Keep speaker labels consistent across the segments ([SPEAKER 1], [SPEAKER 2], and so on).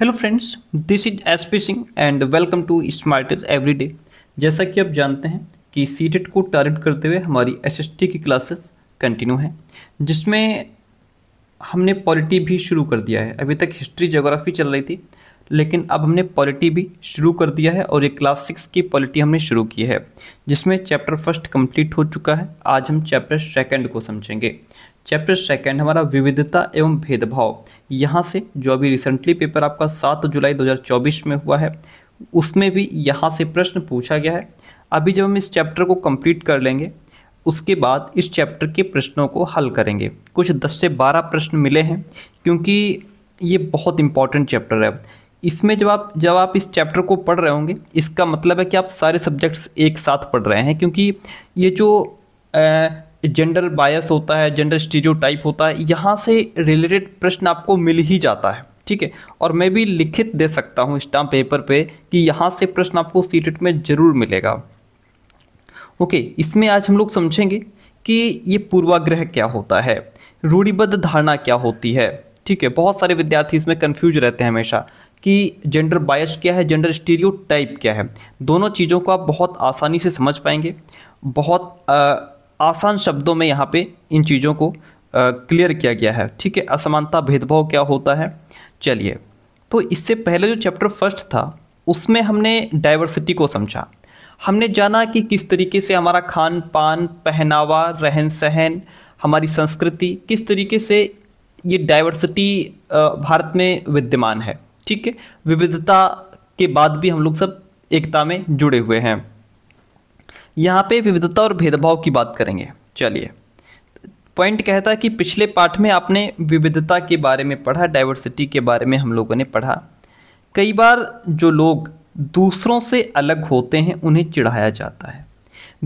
[SPEAKER 1] hello friends this is S P Singh and welcome to smarter everyday जैसा कि आप जानते हैं कि सी e को टारगेट करते हुए हमारी एस की क्लासेस कंटिन्यू हैं जिसमें हमने पॉलिटी भी शुरू कर दिया है अभी तक हिस्ट्री जोग्राफी चल रही थी लेकिन अब हमने पॉलिटी भी शुरू कर दिया है और ये क्लास सिक्स की पॉलिटी हमने शुरू की है जिसमें चैप्टर फर्स्ट कंप्लीट हो चुका है आज हम चैप्टर सेकेंड को समझेंगे चैप्टर सेकंड हमारा विविधता एवं भेदभाव यहाँ से जो अभी रिसेंटली पेपर आपका सात जुलाई 2024 में हुआ है उसमें भी यहाँ से प्रश्न पूछा गया है अभी जब हम इस चैप्टर को कंप्लीट कर लेंगे उसके बाद इस चैप्टर के प्रश्नों को हल करेंगे कुछ 10 से 12 प्रश्न मिले हैं क्योंकि ये बहुत इंपॉर्टेंट चैप्टर है इसमें जब आप जब आप इस चैप्टर को पढ़ रहे होंगे इसका मतलब है कि आप सारे सब्जेक्ट्स एक साथ पढ़ रहे हैं क्योंकि ये जो जेंडर बायस होता है जेंडर स्टीरियोटाइप होता है यहाँ से रिलेटेड प्रश्न आपको मिल ही जाता है ठीक है और मैं भी लिखित दे सकता हूँ स्टाम्प पेपर पे कि यहाँ से प्रश्न आपको सीटेट में ज़रूर मिलेगा ओके इसमें आज हम लोग समझेंगे कि ये पूर्वाग्रह क्या होता है रूढ़िबद्ध धारणा क्या होती है ठीक है बहुत सारे विद्यार्थी इसमें कन्फ्यूज रहते हैं हमेशा कि जेंडर बायस क्या है जेंडर स्टीरियो टाइप क्या है दोनों चीज़ों को आप बहुत आसानी से समझ पाएंगे बहुत आ, आसान शब्दों में यहाँ पे इन चीज़ों को क्लियर किया गया है ठीक है असमानता भेदभाव क्या होता है चलिए तो इससे पहले जो चैप्टर फर्स्ट था उसमें हमने डाइवर्सिटी को समझा हमने जाना कि किस तरीके से हमारा खान पान पहनावा रहन सहन हमारी संस्कृति किस तरीके से ये डाइवर्सिटी भारत में विद्यमान है ठीक है विविधता के बाद भी हम लोग सब एकता में जुड़े हुए हैं यहाँ पे विविधता और भेदभाव की बात करेंगे चलिए पॉइंट कहता है कि पिछले पाठ में आपने विविधता के बारे में पढ़ा डाइवर्सिटी के बारे में हम लोगों ने पढ़ा कई बार जो लोग दूसरों से अलग होते हैं उन्हें चिढ़ाया जाता है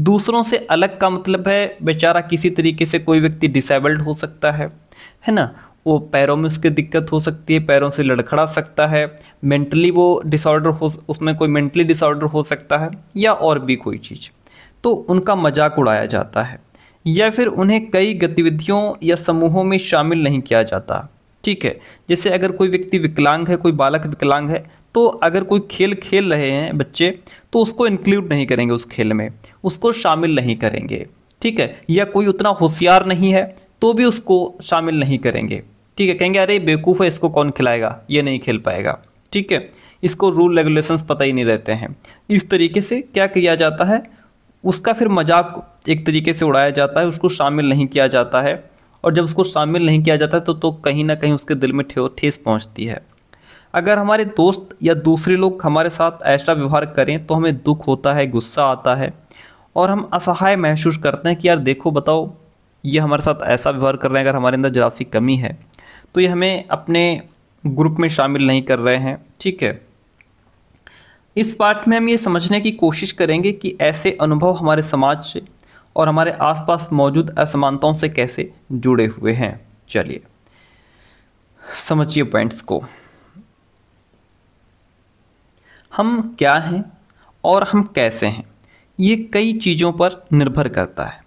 [SPEAKER 1] दूसरों से अलग का मतलब है बेचारा किसी तरीके से कोई व्यक्ति डिसेबल्ड हो सकता है है ना वो पैरों में उसकी दिक्कत हो सकती है पैरों से लड़खड़ा सकता है मेंटली वो डिसऑर्डर हो उसमें कोई मेंटली डिसऑर्डर हो सकता है या और भी कोई चीज़ तो उनका मजाक उड़ाया जाता है या फिर उन्हें कई गतिविधियों या समूहों में शामिल नहीं किया जाता ठीक है जैसे अगर कोई व्यक्ति विकलांग है कोई बालक विकलांग है तो अगर कोई खेल खेल रहे हैं बच्चे तो उसको इंक्लूड नहीं करेंगे उस खेल में उसको शामिल नहीं करेंगे ठीक है या कोई उतना होशियार नहीं है तो भी उसको शामिल नहीं करेंगे ठीक है कहेंगे अरे बेवकूफ़ है इसको कौन खिलाएगा ये नहीं खेल पाएगा ठीक है इसको रूल रेगुलेशंस पता ही नहीं रहते हैं इस तरीके से क्या किया जाता है उसका फिर मजाक एक तरीके से उड़ाया जाता है उसको शामिल नहीं किया जाता है और जब उसको शामिल नहीं किया जाता है तो तो कहीं ना कहीं उसके दिल में ठे ठेस पहुंचती है अगर हमारे दोस्त या दूसरे लोग हमारे साथ ऐसा व्यवहार करें तो हमें दुख होता है गुस्सा आता है और हम असहाय महसूस करते हैं कि यार देखो बताओ ये हमारे साथ ऐसा व्यवहार कर रहे हैं अगर हमारे अंदर जरासी कमी है तो ये हमें अपने ग्रुप में शामिल नहीं कर रहे हैं ठीक है इस पाठ में हम ये समझने की कोशिश करेंगे कि ऐसे अनुभव हमारे समाज से और हमारे आसपास मौजूद असमानताओं से कैसे जुड़े हुए हैं चलिए समझिए पॉइंट्स को हम क्या हैं और हम कैसे हैं ये कई चीज़ों पर निर्भर करता है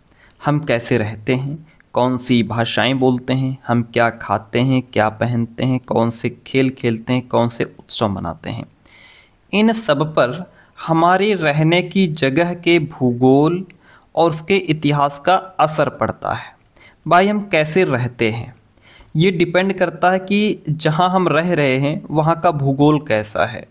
[SPEAKER 1] हम कैसे रहते हैं कौन सी भाषाएं बोलते हैं हम क्या खाते हैं क्या पहनते हैं कौन से खेल खेलते हैं कौन से उत्सव मनाते हैं इन सब पर हमारे रहने की जगह के भूगोल और उसके इतिहास का असर पड़ता है भाई हम कैसे रहते हैं ये डिपेंड करता है कि जहाँ हम रह रहे हैं वहाँ का भूगोल कैसा है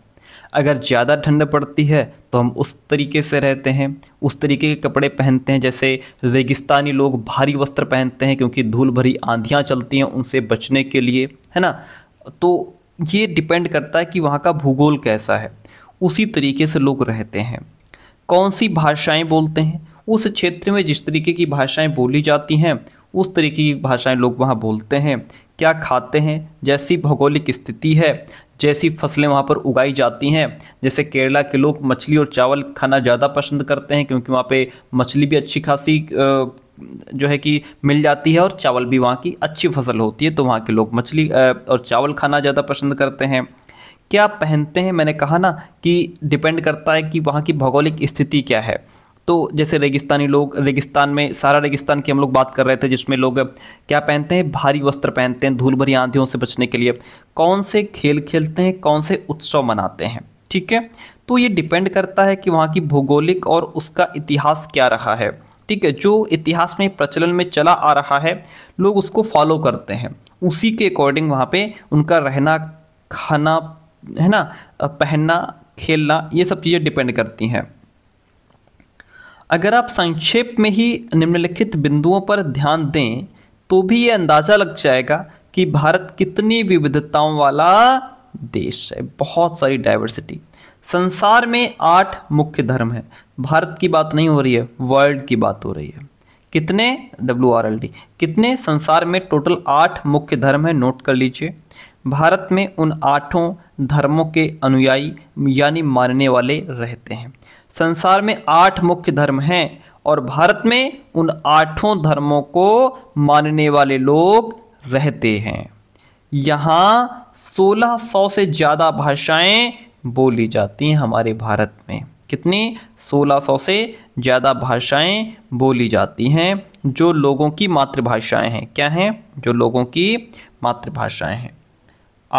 [SPEAKER 1] अगर ज़्यादा ठंड पड़ती है तो हम उस तरीके से रहते हैं उस तरीके के कपड़े पहनते हैं जैसे रेगिस्तानी लोग भारी वस्त्र पहनते हैं क्योंकि धूल भरी आंधियाँ चलती हैं उनसे बचने के लिए है ना तो ये डिपेंड करता है कि वहाँ का भूगोल कैसा है उसी तरीके से लोग रहते हैं कौन सी भाषाएं बोलते हैं उस क्षेत्र में जिस तरीके की भाषाएं बोली जाती हैं उस तरीके की भाषाएं लोग वहाँ बोलते हैं क्या खाते हैं जैसी भौगोलिक स्थिति है जैसी फसलें वहाँ पर उगाई जाती हैं जैसे केरला के लोग मछली और चावल खाना ज़्यादा पसंद करते हैं क्योंकि वहाँ पे मछली भी अच्छी खासी जो है कि मिल जाती है और चावल भी वहाँ की अच्छी फसल होती है तो वहाँ के लोग मछली और चावल खाना ज़्यादा पसंद करते हैं क्या पहनते हैं मैंने कहा ना कि डिपेंड करता है कि वहाँ की भौगोलिक स्थिति क्या है तो जैसे रेगिस्तानी लोग रेगिस्तान में सारा रेगिस्तान की हम लोग बात कर रहे थे जिसमें लोग क्या पहनते हैं भारी वस्त्र पहनते हैं धूल भरी आंधियों से बचने के लिए कौन से खेल खेलते हैं कौन से उत्सव मनाते हैं ठीक है तो ये डिपेंड करता है कि वहाँ की भौगोलिक और उसका इतिहास क्या रहा है ठीक है जो इतिहास में प्रचलन में चला आ रहा है लोग उसको फॉलो करते हैं उसी के अकॉर्डिंग वहाँ पे उनका रहना खाना है ना पहनना खेलना ये सब चीज़ें डिपेंड करती हैं अगर आप संक्षेप में ही निम्नलिखित बिंदुओं पर ध्यान दें तो भी ये अंदाज़ा लग जाएगा कि भारत कितनी विविधताओं वाला देश है बहुत सारी डाइवर्सिटी संसार में आठ मुख्य धर्म है भारत की बात नहीं हो रही है वर्ल्ड की बात हो रही है कितने डब्ल्यू आर एल डी कितने संसार में टोटल आठ मुख्य धर्म है नोट कर लीजिए भारत में उन आठों धर्मों के अनुयायी यानी मानने वाले रहते हैं संसार में आठ मुख्य धर्म हैं और भारत में उन आठों धर्मों को मानने वाले लोग रहते हैं यहाँ 1600 से ज़्यादा भाषाएं बोली जाती हैं हमारे भारत में कितनी 1600 से ज़्यादा भाषाएं बोली जाती हैं जो लोगों की मातृभाषाएं हैं क्या हैं जो लोगों की मातृभाषाएं हैं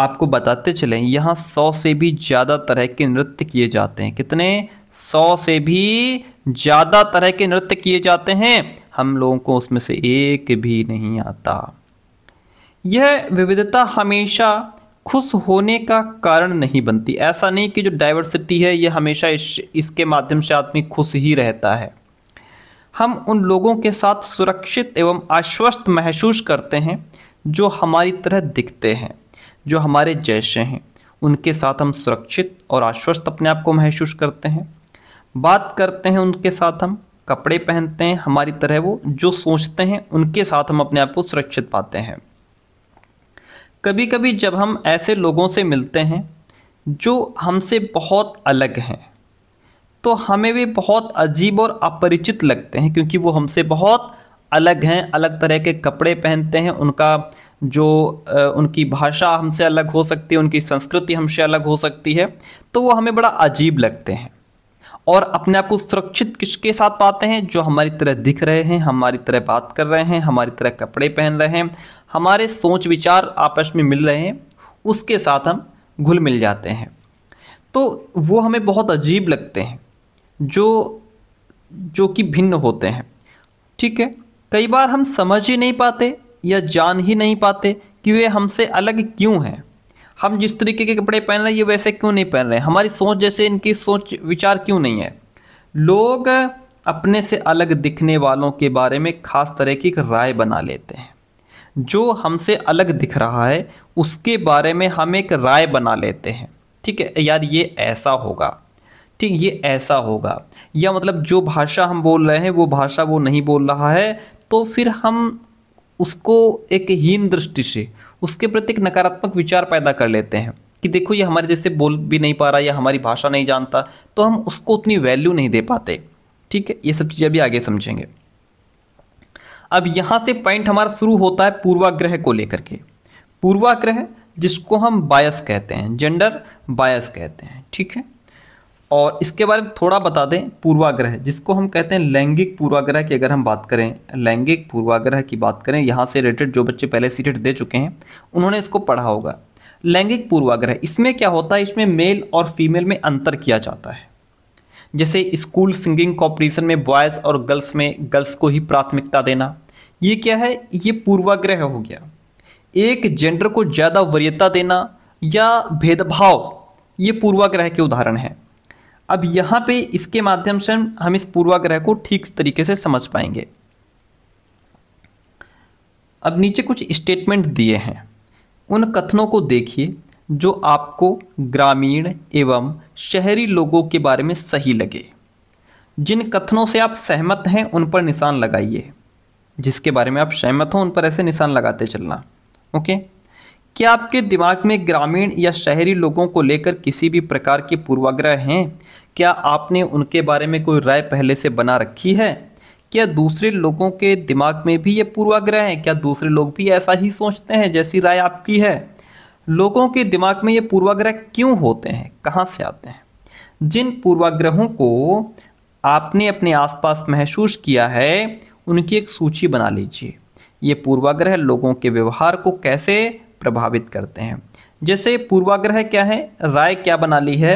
[SPEAKER 1] आपको बताते चलें यहाँ सौ से भी ज़्यादा तरह के नृत्य किए जाते हैं कितने सौ से भी ज़्यादा तरह के नृत्य किए जाते हैं हम लोगों को उसमें से एक भी नहीं आता यह विविधता हमेशा खुश होने का कारण नहीं बनती ऐसा नहीं कि जो डाइवर्सिटी है यह हमेशा इस इसके माध्यम से आदमी खुश ही रहता है हम उन लोगों के साथ सुरक्षित एवं आश्वस्त महसूस करते हैं जो हमारी तरह दिखते हैं जो हमारे जैसे हैं उनके साथ हम सुरक्षित और आश्वस्त अपने आप को महसूस करते हैं बात करते हैं उनके साथ हम कपड़े पहनते हैं हमारी तरह वो जो सोचते हैं उनके साथ हम अपने आप को सुरक्षित पाते हैं कभी कभी जब हम ऐसे लोगों से मिलते हैं जो हमसे बहुत अलग हैं तो हमें भी बहुत अजीब और अपरिचित लगते हैं क्योंकि वो हमसे बहुत अलग हैं अलग तरह के कपड़े पहनते हैं उनका जो उनकी भाषा हमसे अलग हो सकती है उनकी संस्कृति हमसे अलग हो सकती है तो वो हमें बड़ा अजीब लगते हैं और अपने आप को सुरक्षित किसके साथ पाते हैं जो हमारी तरह दिख रहे हैं हमारी तरह बात कर रहे हैं हमारी तरह कपड़े पहन रहे हैं हमारे सोच विचार आपस में मिल रहे हैं उसके साथ हम घुल मिल जाते हैं तो वो हमें बहुत अजीब लगते हैं जो जो कि भिन्न होते हैं ठीक है कई बार हम समझ ही नहीं पाते यह जान ही नहीं पाते कि वे हमसे अलग क्यों हैं हम जिस तरीके के कपड़े पहन रहे हैं ये वैसे क्यों नहीं पहन रहे हमारी सोच जैसे इनकी सोच विचार क्यों नहीं है लोग अपने से अलग दिखने वालों के बारे में ख़ास तरह की एक राय बना लेते हैं जो हमसे अलग दिख रहा है उसके बारे में हम एक राय बना लेते हैं ठीक है यार ये ऐसा होगा ठीक ये ऐसा होगा या मतलब जो भाषा हम बोल रहे हैं वो भाषा वो नहीं बोल रहा है तो फिर हम उसको एक हीन दृष्टि से उसके प्रति एक नकारात्मक विचार पैदा कर लेते हैं कि देखो ये हमारे जैसे बोल भी नहीं पा रहा या हमारी भाषा नहीं जानता तो हम उसको उतनी वैल्यू नहीं दे पाते ठीक है ये सब चीज़ें भी आगे समझेंगे अब यहाँ से पॉइंट हमारा शुरू होता है पूर्वाग्रह को लेकर के पूर्वाग्रह जिसको हम बायस कहते हैं जेंडर बायस कहते हैं ठीक है और इसके बारे में थोड़ा बता दें पूर्वाग्रह जिसको हम कहते हैं लैंगिक पूर्वाग्रह की अगर हम बात करें लैंगिक पूर्वाग्रह की बात करें यहाँ से रिलेटेड जो बच्चे पहले सीटेट दे चुके हैं उन्होंने इसको पढ़ा होगा लैंगिक पूर्वाग्रह इसमें क्या होता है इसमें मेल और फीमेल में अंतर किया जाता है जैसे स्कूल सिंगिंग कॉम्पिटिशन में बॉयज़ और गर्ल्स में गर्ल्स को ही प्राथमिकता देना ये क्या है ये पूर्वाग्रह हो गया एक जेंडर को ज़्यादा वरीयता देना या भेदभाव ये पूर्वाग्रह के उदाहरण हैं अब यहाँ पे इसके माध्यम से हम इस पूर्वाग्रह को ठीक तरीके से समझ पाएंगे अब नीचे कुछ स्टेटमेंट दिए हैं उन कथनों को देखिए जो आपको ग्रामीण एवं शहरी लोगों के बारे में सही लगे जिन कथनों से आप सहमत हैं उन पर निशान लगाइए जिसके बारे में आप सहमत हो उन पर ऐसे निशान लगाते चलना ओके क्या आपके दिमाग में ग्रामीण या शहरी लोगों को लेकर किसी भी प्रकार के पूर्वाग्रह हैं क्या आपने उनके बारे में कोई राय पहले से बना रखी है क्या दूसरे लोगों के दिमाग में भी ये पूर्वाग्रह हैं क्या दूसरे लोग भी ऐसा ही सोचते हैं जैसी राय आपकी है लोगों के दिमाग में ये पूर्वाग्रह क्यों होते हैं कहाँ से आते हैं जिन पूर्वाग्रहों को आपने अपने आसपास महसूस किया है उनकी एक सूची बना लीजिए ये पूर्वाग्रह लोगों के व्यवहार को कैसे प्रभावित करते हैं जैसे पूर्वाग्रह क्या है राय क्या बना ली है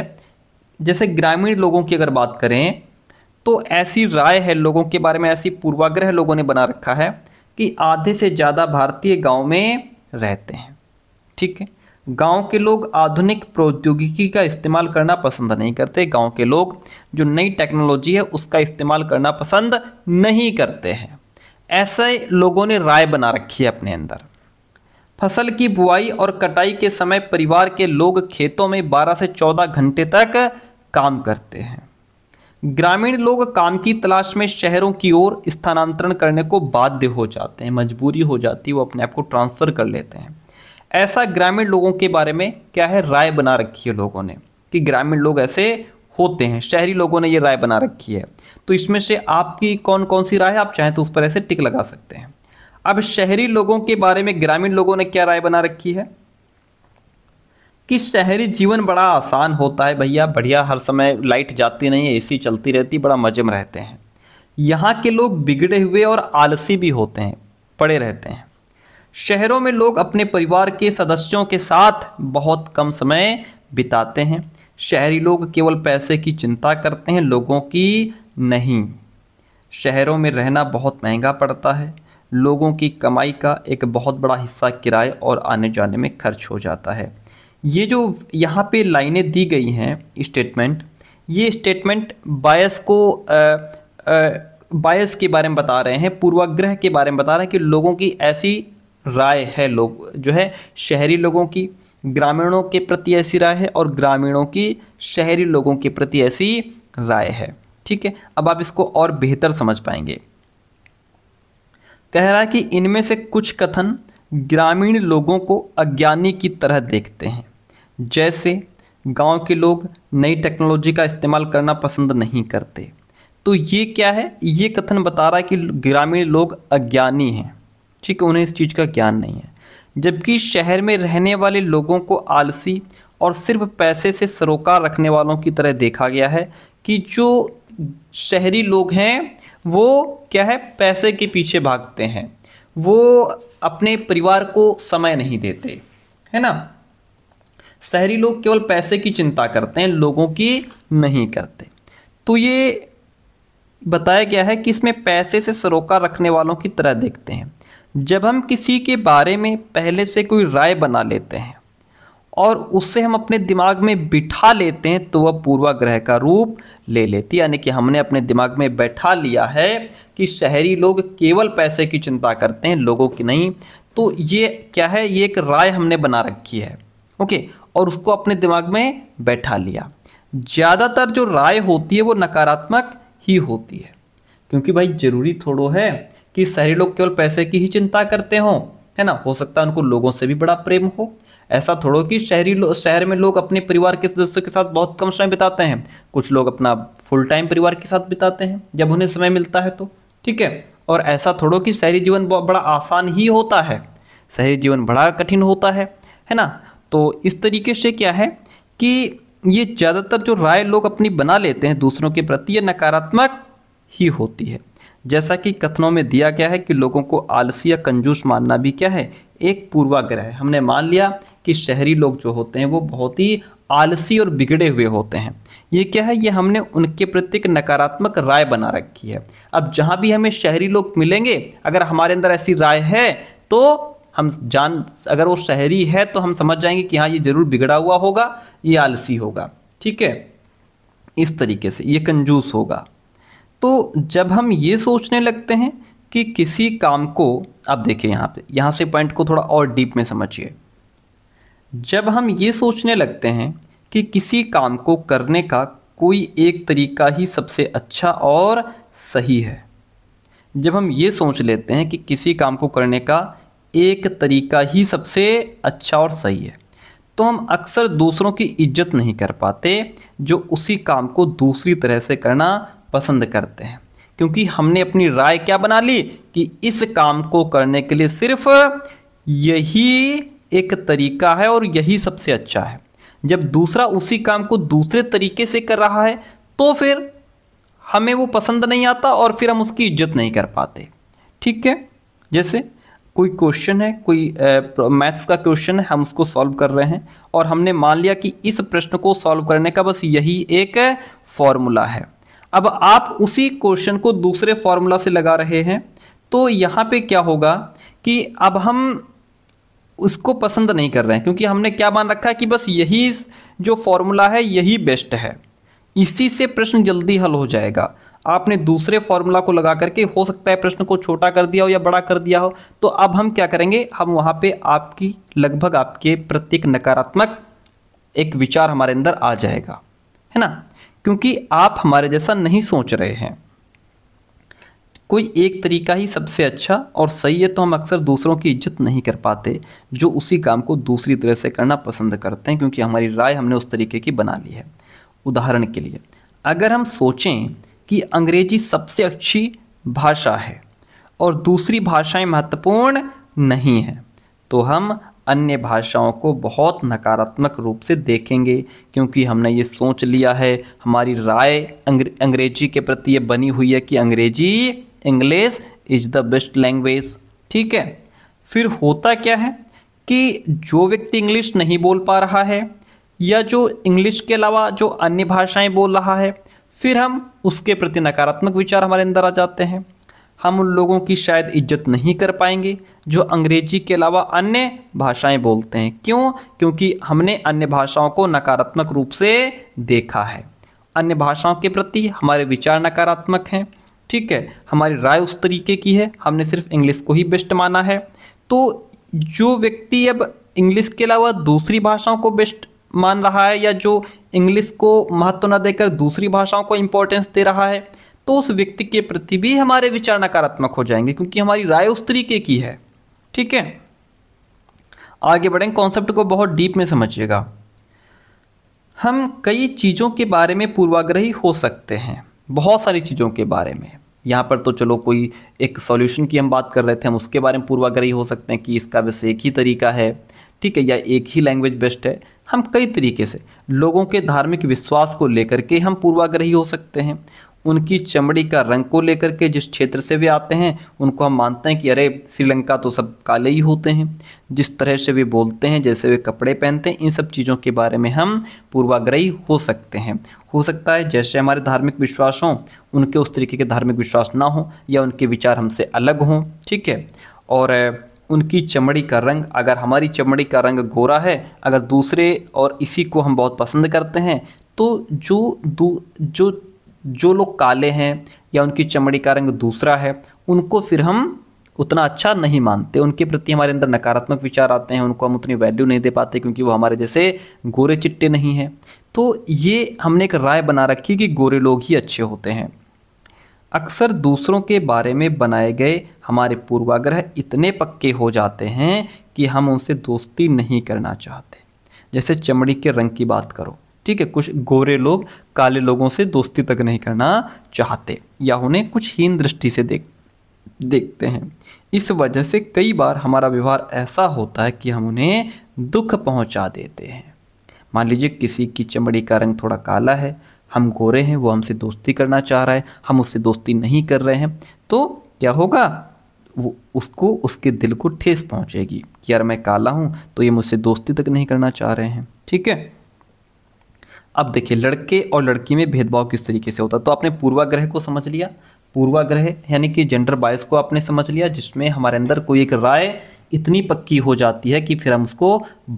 [SPEAKER 1] जैसे ग्रामीण लोगों की अगर बात करें तो ऐसी राय है लोगों के बारे में ऐसी पूर्वाग्रह लोगों ने बना रखा है कि आधे से ज़्यादा भारतीय गांव में रहते हैं ठीक है गांव के लोग आधुनिक प्रौद्योगिकी का इस्तेमाल करना पसंद नहीं करते गांव के लोग जो नई टेक्नोलॉजी है उसका इस्तेमाल करना पसंद नहीं करते हैं ऐसे लोगों ने राय बना रखी है अपने अंदर फसल की बुआई और कटाई के समय परिवार के लोग खेतों में 12 से 14 घंटे तक काम करते हैं ग्रामीण लोग काम की तलाश में शहरों की ओर स्थानांतरण करने को बाध्य हो जाते हैं मजबूरी हो जाती है वो अपने आप को ट्रांसफ़र कर लेते हैं ऐसा ग्रामीण लोगों के बारे में क्या है राय बना रखी है लोगों ने कि ग्रामीण लोग ऐसे होते हैं शहरी लोगों ने ये राय बना रखी है तो इसमें से आपकी कौन कौन सी राय आप चाहें तो उस पर ऐसे टिक लगा सकते हैं अब शहरी लोगों के बारे में ग्रामीण लोगों ने क्या राय बना रखी है कि शहरी जीवन बड़ा आसान होता है भैया बढ़िया हर समय लाइट जाती नहीं है एसी चलती रहती बड़ा मज़े में रहते हैं यहाँ के लोग बिगड़े हुए और आलसी भी होते हैं पड़े रहते हैं शहरों में लोग अपने परिवार के सदस्यों के साथ बहुत कम समय बिताते हैं शहरी लोग केवल पैसे की चिंता करते हैं लोगों की नहीं शहरों में रहना बहुत महंगा पड़ता है लोगों की कमाई का एक बहुत बड़ा हिस्सा किराए और आने जाने में खर्च हो जाता है ये जो यहाँ पे लाइनें दी गई हैं स्टेटमेंट ये स्टेटमेंट बायस को आ, आ, बायस के बारे में बता रहे हैं पूर्वाग्रह के बारे में बता रहे हैं कि लोगों की ऐसी राय है लोग जो है शहरी लोगों की ग्रामीणों के प्रति ऐसी राय है और ग्रामीणों की शहरी लोगों के प्रति ऐसी राय है ठीक है अब आप इसको और बेहतर समझ पाएंगे कह रहा है कि इनमें से कुछ कथन ग्रामीण लोगों को अज्ञानी की तरह देखते हैं जैसे गांव के लोग नई टेक्नोलॉजी का इस्तेमाल करना पसंद नहीं करते तो ये क्या है ये कथन बता रहा है कि ग्रामीण लोग अज्ञानी हैं ठीक है उन्हें इस चीज़ का ज्ञान नहीं है जबकि शहर में रहने वाले लोगों को आलसी और सिर्फ पैसे से सरोकार रखने वालों की तरह देखा गया है कि जो शहरी लोग हैं वो क्या है पैसे के पीछे भागते हैं वो अपने परिवार को समय नहीं देते है ना शहरी लोग केवल पैसे की चिंता करते हैं लोगों की नहीं करते तो ये बताया गया है कि इसमें पैसे से सरोकार रखने वालों की तरह देखते हैं जब हम किसी के बारे में पहले से कोई राय बना लेते हैं और उससे हम अपने दिमाग में बिठा लेते हैं तो वह पूर्वाग्रह का रूप ले लेती यानी कि हमने अपने दिमाग में बैठा लिया है कि शहरी लोग केवल पैसे की चिंता करते हैं लोगों की नहीं तो ये क्या है ये एक राय हमने बना रखी है ओके और उसको अपने दिमाग में बैठा लिया ज़्यादातर जो राय होती है वो नकारात्मक ही होती है क्योंकि भाई ज़रूरी थोड़ो है कि शहरी लोग केवल पैसे की ही चिंता करते हों है ना हो सकता है उनको लोगों से भी बड़ा प्रेम हो ऐसा थोड़ो कि शहरी शहर में लोग अपने परिवार के सदस्यों के साथ बहुत कम समय बिताते हैं कुछ लोग अपना फुल टाइम परिवार के साथ बिताते हैं जब उन्हें समय मिलता है तो ठीक है और ऐसा थोड़ो कि शहरी जीवन बड़ा आसान ही होता है शहरी जीवन बड़ा कठिन होता है है ना तो इस तरीके से क्या है कि ये ज़्यादातर जो राय लोग अपनी बना लेते हैं दूसरों के प्रति ये नकारात्मक ही होती है जैसा कि कथनों में दिया गया है कि लोगों को आलसी या कंजूस मानना भी क्या है एक पूर्वाग्रह है हमने मान लिया कि शहरी लोग जो होते हैं वो बहुत ही आलसी और बिगड़े हुए होते हैं ये क्या है ये हमने उनके प्रति एक नकारात्मक राय बना रखी है अब जहाँ भी हमें शहरी लोग मिलेंगे अगर हमारे अंदर ऐसी राय है तो हम जान अगर वो शहरी है तो हम समझ जाएंगे कि हाँ ये ज़रूर बिगड़ा हुआ होगा ये आलसी होगा ठीक है इस तरीके से ये कंजूस होगा तो जब हम ये सोचने लगते हैं कि किसी काम को आप देखिए यहाँ पे यहाँ से पॉइंट को थोड़ा और डीप में समझिए जब हम ये सोचने लगते हैं कि किसी काम को करने का कोई एक तरीका ही सबसे अच्छा और सही है जब हम ये सोच लेते हैं कि किसी काम को करने का एक तरीका ही सबसे अच्छा और सही है तो हम अक्सर दूसरों की इज्जत नहीं कर पाते जो उसी काम को दूसरी तरह से करना पसंद करते हैं क्योंकि हमने अपनी राय क्या बना ली कि इस काम को करने के लिए सिर्फ यही एक तरीका है और यही सबसे अच्छा है जब दूसरा उसी काम को दूसरे तरीके से कर रहा है तो फिर हमें वो पसंद नहीं आता और फिर हम उसकी इज्जत नहीं कर पाते ठीक है जैसे कोई क्वेश्चन है कोई मैथ्स का क्वेश्चन है हम उसको सॉल्व कर रहे हैं और हमने मान लिया कि इस प्रश्न को सॉल्व करने का बस यही एक फॉर्मूला है अब आप उसी क्वेश्चन को दूसरे फॉर्मूला से लगा रहे हैं तो यहाँ पे क्या होगा कि अब हम उसको पसंद नहीं कर रहे हैं क्योंकि हमने क्या मान रखा है कि बस यही जो फॉर्मूला है यही बेस्ट है इसी से प्रश्न जल्दी हल हो जाएगा आपने दूसरे फॉर्मूला को लगा करके हो सकता है प्रश्न को छोटा कर दिया हो या बड़ा कर दिया हो तो अब हम क्या करेंगे हम वहाँ पे आपकी लगभग आपके प्रत्येक नकारात्मक एक विचार हमारे अंदर आ जाएगा है ना क्योंकि आप हमारे जैसा नहीं सोच रहे हैं कोई एक तरीका ही सबसे अच्छा और सही है तो हम अक्सर दूसरों की इज्जत नहीं कर पाते जो उसी काम को दूसरी तरह से करना पसंद करते हैं क्योंकि हमारी राय हमने उस तरीके की बना ली है उदाहरण के लिए अगर हम सोचें कि अंग्रेजी सबसे अच्छी भाषा है और दूसरी भाषाएं महत्वपूर्ण नहीं हैं तो हम अन्य भाषाओं को बहुत नकारात्मक रूप से देखेंगे क्योंकि हमने ये सोच लिया है हमारी राय अंग्रेजी के प्रति ये बनी हुई है कि अंग्रेजी English is the best language ठीक है फिर होता क्या है कि जो व्यक्ति इंग्लिश नहीं बोल पा रहा है या जो इंग्लिश के अलावा जो अन्य भाषाएं बोल रहा है फिर हम उसके प्रति नकारात्मक विचार हमारे अंदर आ जाते हैं हम उन लोगों की शायद इज्जत नहीं कर पाएंगे जो अंग्रेजी के अलावा अन्य भाषाएं बोलते हैं क्यों क्योंकि हमने अन्य भाषाओं को नकारात्मक रूप से देखा है अन्य भाषाओं के प्रति हमारे विचार नकारात्मक हैं ठीक है हमारी राय उस तरीके की है हमने सिर्फ इंग्लिश को ही बेस्ट माना है तो जो व्यक्ति अब इंग्लिश के अलावा दूसरी भाषाओं को बेस्ट मान रहा है या जो इंग्लिश को महत्व न देकर दूसरी भाषाओं को इम्पोर्टेंस दे रहा है तो उस व्यक्ति के प्रति भी हमारे विचार नकारात्मक हो जाएंगे क्योंकि हमारी राय उस तरीके की है ठीक है आगे बढ़ें कॉन्सेप्ट को बहुत डीप में समझिएगा हम कई चीज़ों के बारे में पूर्वाग्रही हो सकते हैं बहुत सारी चीज़ों के बारे में यहाँ पर तो चलो कोई एक सॉल्यूशन की हम बात कर रहे थे हम उसके बारे में पूर्वाग्रही हो सकते हैं कि इसका बस एक ही तरीका है ठीक है या एक ही लैंग्वेज बेस्ट है हम कई तरीके से लोगों के धार्मिक विश्वास को लेकर के हम पूर्वाग्रही हो सकते हैं उनकी चमड़ी का रंग को लेकर के जिस क्षेत्र से वे आते हैं उनको हम मानते हैं कि अरे श्रीलंका तो सब काले ही होते हैं जिस तरह से वे बोलते हैं जैसे वे कपड़े पहनते हैं इन सब चीज़ों के बारे में हम पूर्वाग्रही हो सकते हैं हो सकता है जैसे हमारे धार्मिक विश्वास हों उनके उस तरीके के धार्मिक विश्वास ना हों या उनके विचार हमसे अलग हों ठीक है और उनकी चमड़ी का रंग अगर हमारी चमड़ी का रंग गोरा है अगर दूसरे और इसी को हम बहुत पसंद करते हैं तो जो दू जो जो लोग काले हैं या उनकी चमड़ी का रंग दूसरा है उनको फिर हम उतना अच्छा नहीं मानते उनके प्रति हमारे अंदर नकारात्मक विचार आते हैं उनको हम उतनी वैल्यू नहीं दे पाते क्योंकि वो हमारे जैसे गोरे चिट्टे नहीं हैं तो ये हमने एक राय बना रखी कि गोरे लोग ही अच्छे होते हैं अक्सर दूसरों के बारे में बनाए गए हमारे पूर्वाग्रह इतने पक्के हो जाते हैं कि हम उनसे दोस्ती नहीं करना चाहते जैसे चमड़ी के रंग की बात करो ठीक है कुछ गोरे लोग काले लोगों से दोस्ती तक नहीं करना चाहते या उन्हें कुछ हीन दृष्टि से देख देखते हैं इस वजह से कई बार हमारा व्यवहार ऐसा होता है कि हम उन्हें दुख पहुंचा देते हैं मान लीजिए किसी की चमड़ी का रंग थोड़ा काला है हम गोरे हैं वो हमसे दोस्ती करना चाह रहा है हम उससे दोस्ती नहीं कर रहे हैं तो क्या होगा वो उसको उसके दिल को ठेस पहुंचेगी कि यार मैं काला हूँ तो ये मुझसे दोस्ती तक नहीं करना चाह रहे हैं ठीक है अब देखिए लड़के और लड़की में भेदभाव किस तरीके से होता है तो आपने पूर्वाग्रह को समझ लिया पूर्वाग्रह यानी कि जेंडर बायस को आपने समझ लिया जिसमें हमारे अंदर कोई एक राय इतनी पक्की हो जाती है कि फिर हम उसको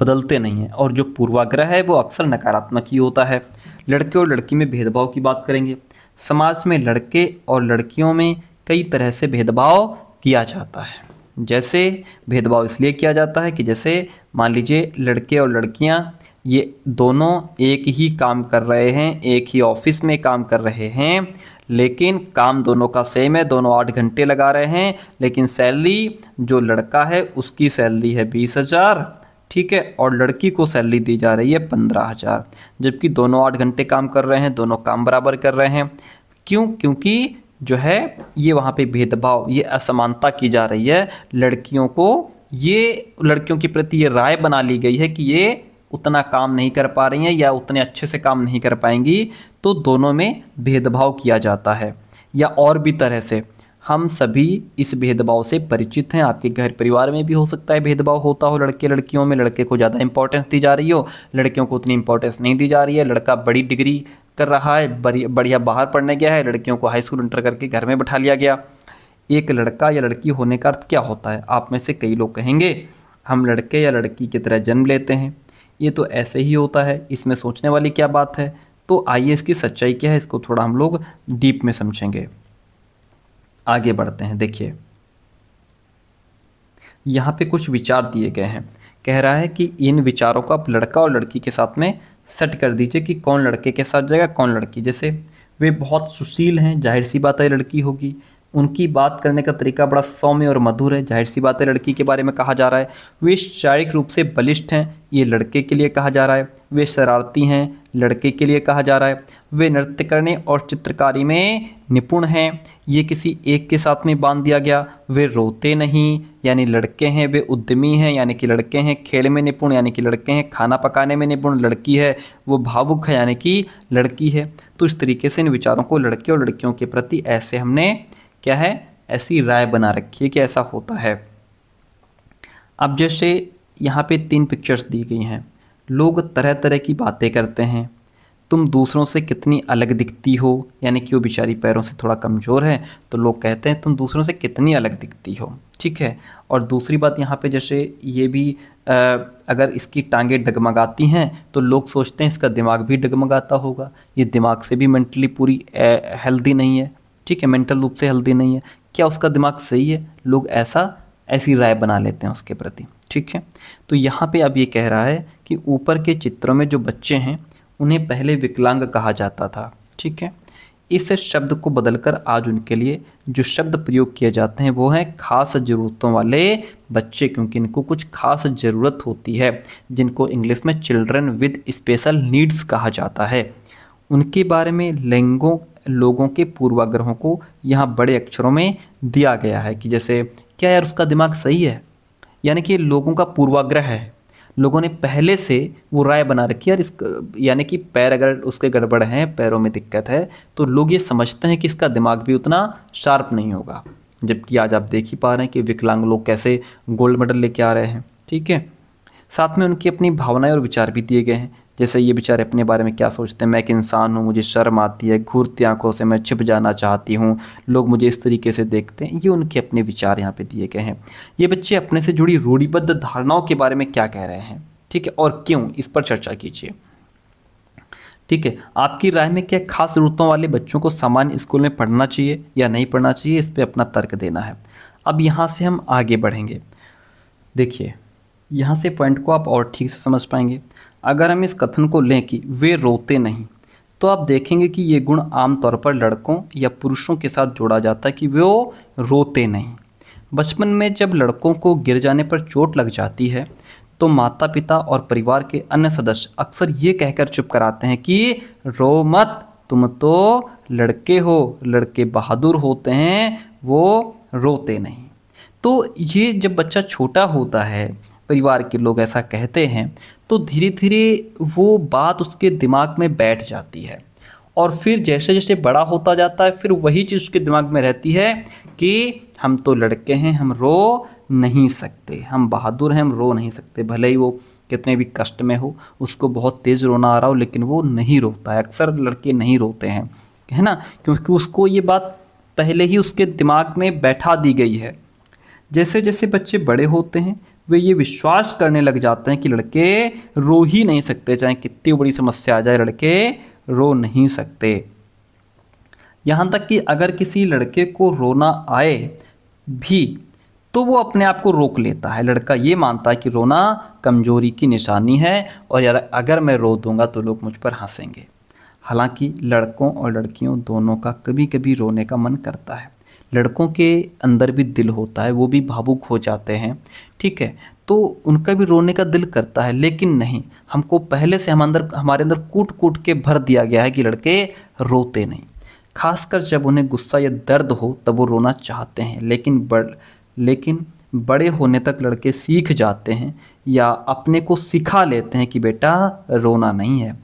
[SPEAKER 1] बदलते नहीं हैं और जो पूर्वाग्रह है वो अक्सर नकारात्मक ही होता है लड़के और लड़की में भेदभाव की बात करेंगे समाज में लड़के और लड़कियों में कई तरह से भेदभाव किया जाता है जैसे भेदभाव इसलिए किया जाता है कि जैसे मान लीजिए लड़के और लड़कियां ये दोनों एक ही काम कर रहे हैं एक ही ऑफिस में काम कर रहे हैं लेकिन काम दोनों का सेम है दोनों आठ घंटे लगा रहे हैं लेकिन सैलरी जो लड़का है उसकी सैलरी है बीस हज़ार ठीक है और लड़की को सैलरी दी जा रही है पंद्रह हज़ार जबकि दोनों आठ घंटे काम कर रहे हैं दोनों काम बराबर कर रहे हैं क्यों क्योंकि जो है ये वहाँ पे भेदभाव ये असमानता की जा रही है लड़कियों को ये लड़कियों के प्रति ये राय बना ली गई है कि ये उतना काम नहीं कर पा रही हैं या उतने अच्छे से काम नहीं कर पाएंगी तो दोनों में भेदभाव किया जाता है या और भी तरह से हम सभी इस भेदभाव से परिचित हैं आपके घर परिवार में भी हो सकता है भेदभाव होता हो लड़के लड़कियों में लड़के को ज़्यादा इंपॉर्टेंस दी जा रही हो लड़कियों को उतनी इंपॉर्टेंस नहीं दी जा रही है लड़का बड़ी डिग्री कर रहा है बढ़िया बाहर पढ़ने गया है लड़कियों को हाई स्कूल इंटर करके घर में बैठा लिया गया एक लड़का या लड़की होने का अर्थ क्या होता है आप में से कई लोग कहेंगे हम लड़के या लड़की की तरह जन्म लेते हैं ये तो ऐसे ही होता है इसमें सोचने वाली क्या बात है तो आइए इसकी सच्चाई क्या है इसको थोड़ा हम लोग डीप में समझेंगे आगे बढ़ते हैं देखिए यहाँ पे कुछ विचार दिए गए हैं कह रहा है कि इन विचारों को आप लड़का और लड़की के साथ में सेट कर दीजिए कि कौन लड़के के साथ जाएगा कौन लड़की जैसे वे बहुत सुशील हैं जाहिर सी बात है लड़की होगी उनकी बात करने का तरीका बड़ा सौम्य और मधुर है जाहिर सी बात है लड़की के बारे में कहा जा रहा है वे शारीरिक रूप से बलिष्ठ हैं ये लड़के के लिए कहा जा रहा है वे शरारती हैं लड़के के लिए कहा जा रहा है वे नृत्य करने और चित्रकारी में निपुण हैं ये किसी एक के साथ में बांध दिया गया वे रोते नहीं यानी लड़के हैं वे उद्यमी हैं यानी कि लड़के हैं खेल में निपुण यानी कि लड़के हैं खाना पकाने में निपुण लड़की है वो भावुक है यानी कि लड़की है तो इस तरीके से इन विचारों को लड़के और लड़कियों के प्रति ऐसे हमने क्या है ऐसी राय बना रखी है कि ऐसा होता है अब जैसे यहाँ पे तीन पिक्चर्स दी गई हैं लोग तरह तरह की बातें करते हैं तुम दूसरों से कितनी अलग दिखती हो यानी कि वो बेचारी पैरों से थोड़ा कमज़ोर है तो लोग कहते हैं तुम दूसरों से कितनी अलग दिखती हो ठीक है और दूसरी बात यहाँ पे जैसे ये भी आ, अगर इसकी टांगें डगमगाती हैं तो लोग सोचते हैं इसका दिमाग भी डगमगाता होगा ये दिमाग से भी मेंटली पूरी हेल्दी नहीं है ठीक है मेंटल रूप से हेल्दी नहीं है क्या उसका दिमाग सही है लोग ऐसा ऐसी राय बना लेते हैं उसके प्रति ठीक है तो यहाँ पे अब ये कह रहा है कि ऊपर के चित्रों में जो बच्चे हैं उन्हें पहले विकलांग कहा जाता था ठीक है इस शब्द को बदलकर आज उनके लिए जो शब्द प्रयोग किए जाते हैं वो हैं खास ज़रूरतों वाले बच्चे क्योंकि इनको कुछ खास ज़रूरत होती है जिनको इंग्लिश में चिल्ड्रन विद स्पेशल नीड्स कहा जाता है उनके बारे में लैंगों लोगों के पूर्वाग्रहों को यहाँ बड़े अक्षरों में दिया गया है कि जैसे क्या यार उसका दिमाग सही है यानी कि लोगों का पूर्वाग्रह है लोगों ने पहले से वो राय बना रखी है और इस यानी कि पैर अगर उसके गड़बड़ हैं पैरों में दिक्कत है तो लोग ये समझते हैं कि इसका दिमाग भी उतना शार्प नहीं होगा जबकि आज आप देख ही पा रहे हैं कि विकलांग लोग कैसे गोल्ड मेडल लेके आ रहे हैं ठीक है साथ में उनकी अपनी भावनाएं और विचार भी दिए गए हैं जैसे ये बेचारे अपने बारे में क्या सोचते हैं मैं एक इंसान हूँ मुझे शर्म आती है घूरती आंखों से मैं छिप जाना चाहती हूँ लोग मुझे इस तरीके से देखते हैं ये उनके अपने विचार यहाँ पर दिए गए हैं ये बच्चे अपने से जुड़ी रूढ़िबद्ध धारणाओं के बारे में क्या कह रहे हैं ठीक है और क्यों इस पर चर्चा कीजिए ठीक है आपकी राय में क्या खास ज़रूरतों वाले बच्चों को सामान्य स्कूल में पढ़ना चाहिए या नहीं पढ़ना चाहिए इस पर अपना तर्क देना है अब यहाँ से हम आगे बढ़ेंगे देखिए यहाँ से पॉइंट को आप और ठीक से समझ पाएंगे अगर हम इस कथन को लें कि वे रोते नहीं तो आप देखेंगे कि ये गुण आमतौर पर लड़कों या पुरुषों के साथ जोड़ा जाता है कि वे रोते नहीं बचपन में जब लड़कों को गिर जाने पर चोट लग जाती है तो माता पिता और परिवार के अन्य सदस्य अक्सर ये कहकर चुप कराते हैं कि रो मत तुम तो लड़के हो लड़के बहादुर होते हैं वो रोते नहीं तो ये जब बच्चा छोटा होता है परिवार के लोग ऐसा कहते हैं तो धीरे धीरे वो बात उसके दिमाग में बैठ जाती है और फिर जैसे जैसे बड़ा होता जाता है फिर वही चीज़ उसके दिमाग में रहती है कि हम तो लड़के हैं हम रो नहीं सकते हम बहादुर हैं हम रो नहीं सकते भले ही वो कितने भी कष्ट में हो उसको बहुत तेज़ रोना आ रहा हो लेकिन वो नहीं रोता है अक्सर लड़के नहीं रोते हैं है ना क्योंकि उसको ये बात पहले ही उसके दिमाग में बैठा दी गई है जैसे जैसे बच्चे बड़े होते हैं वे ये विश्वास करने लग जाते हैं कि लड़के रो ही नहीं सकते चाहे कितनी बड़ी समस्या आ जाए लड़के रो नहीं सकते यहाँ तक कि अगर किसी लड़के को रोना आए भी तो वो अपने आप को रोक लेता है लड़का ये मानता है कि रोना कमजोरी की निशानी है और यार अगर मैं रो दूंगा तो लोग मुझ पर हंसेंगे हालांकि लड़कों और लड़कियों दोनों का कभी कभी रोने का मन करता है लड़कों के अंदर भी दिल होता है वो भी भावुक हो जाते हैं ठीक है तो उनका भी रोने का दिल करता है लेकिन नहीं हमको पहले से हम अंदर हमारे अंदर कूट कूट के भर दिया गया है कि लड़के रोते नहीं खासकर जब उन्हें गुस्सा या दर्द हो तब वो रोना चाहते हैं लेकिन बड़ लेकिन बड़े होने तक लड़के सीख जाते हैं या अपने को सिखा लेते हैं कि बेटा रोना नहीं है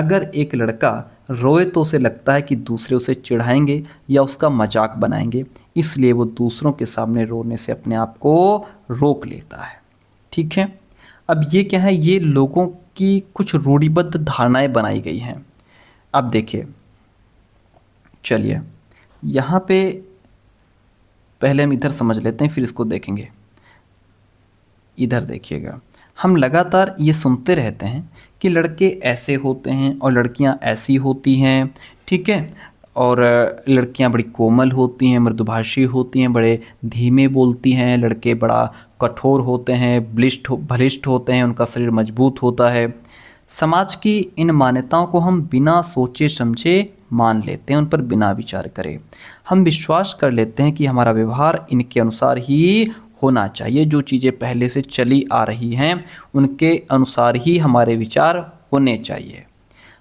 [SPEAKER 1] अगर एक लड़का रोए तो उसे लगता है कि दूसरे उसे चिढ़ाएंगे या उसका मजाक बनाएंगे इसलिए वो दूसरों के सामने रोने से अपने आप को रोक लेता है ठीक है अब ये क्या है ये लोगों की कुछ रूढ़िबद्ध धारणाएं बनाई गई हैं अब देखिए चलिए यहाँ पे पहले हम इधर समझ लेते हैं फिर इसको देखेंगे इधर देखिएगा हम लगातार ये सुनते रहते हैं कि लड़के ऐसे होते हैं और लड़कियां ऐसी होती हैं ठीक है और लड़कियां बड़ी कोमल होती हैं मृदुभाषी होती हैं बड़े धीमे बोलती हैं लड़के बड़ा कठोर होते हैं बलिष्ठ भलिष्ठ होते हैं उनका शरीर मजबूत होता है समाज की इन मान्यताओं को हम बिना सोचे समझे मान लेते हैं उन पर बिना विचार करें हम विश्वास कर लेते हैं कि हमारा व्यवहार इनके अनुसार ही होना चाहिए जो चीज़ें पहले से चली आ रही हैं उनके अनुसार ही हमारे विचार होने चाहिए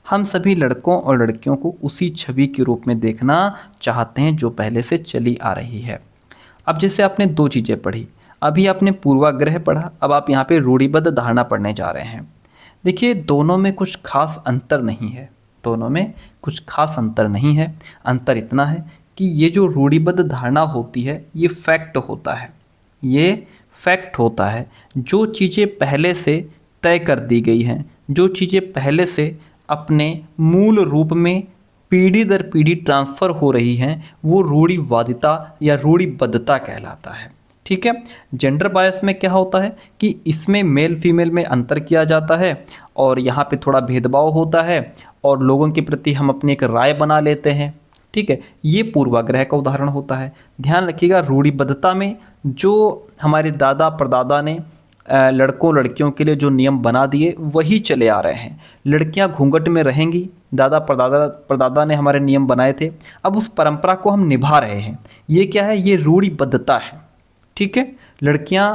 [SPEAKER 1] हम सभी लड़कों और लड़कियों को उसी छवि के रूप में देखना चाहते हैं जो पहले से चली आ रही है अब जैसे आपने दो चीज़ें पढ़ी अभी आपने पूर्वाग्रह पढ़ा अब आप यहाँ पर रूढ़िबद्ध धारणा पढ़ने जा रहे हैं देखिए दोनों में कुछ खास अंतर नहीं है दोनों में कुछ खास अंतर नहीं है अंतर इतना है कि ये जो रूढ़िबद्ध धारणा होती है ये फैक्ट होता है ये फैक्ट होता है जो चीज़ें पहले से तय कर दी गई हैं जो चीज़ें पहले से अपने मूल रूप में पीढ़ी दर पीढ़ी ट्रांसफ़र हो रही हैं वो रूढ़ीवादिता या रूढ़ीबद्धता कहलाता है ठीक है जेंडर बायस में क्या होता है कि इसमें मेल फीमेल में अंतर किया जाता है और यहाँ पे थोड़ा भेदभाव होता है और लोगों के प्रति हम अपनी एक राय बना लेते हैं ठीक है ये पूर्वाग्रह का उदाहरण होता है ध्यान रखिएगा रूढ़िबद्धता में जो हमारे दादा परदादा ने लड़कों लड़कियों के लिए जो नियम बना दिए वही चले आ रहे हैं लड़कियां घूंघट में रहेंगी दादा परदादा परदादा ने हमारे नियम बनाए थे अब उस परंपरा को हम निभा रहे हैं ये क्या है ये रूढ़िबद्धता है ठीक है लड़कियां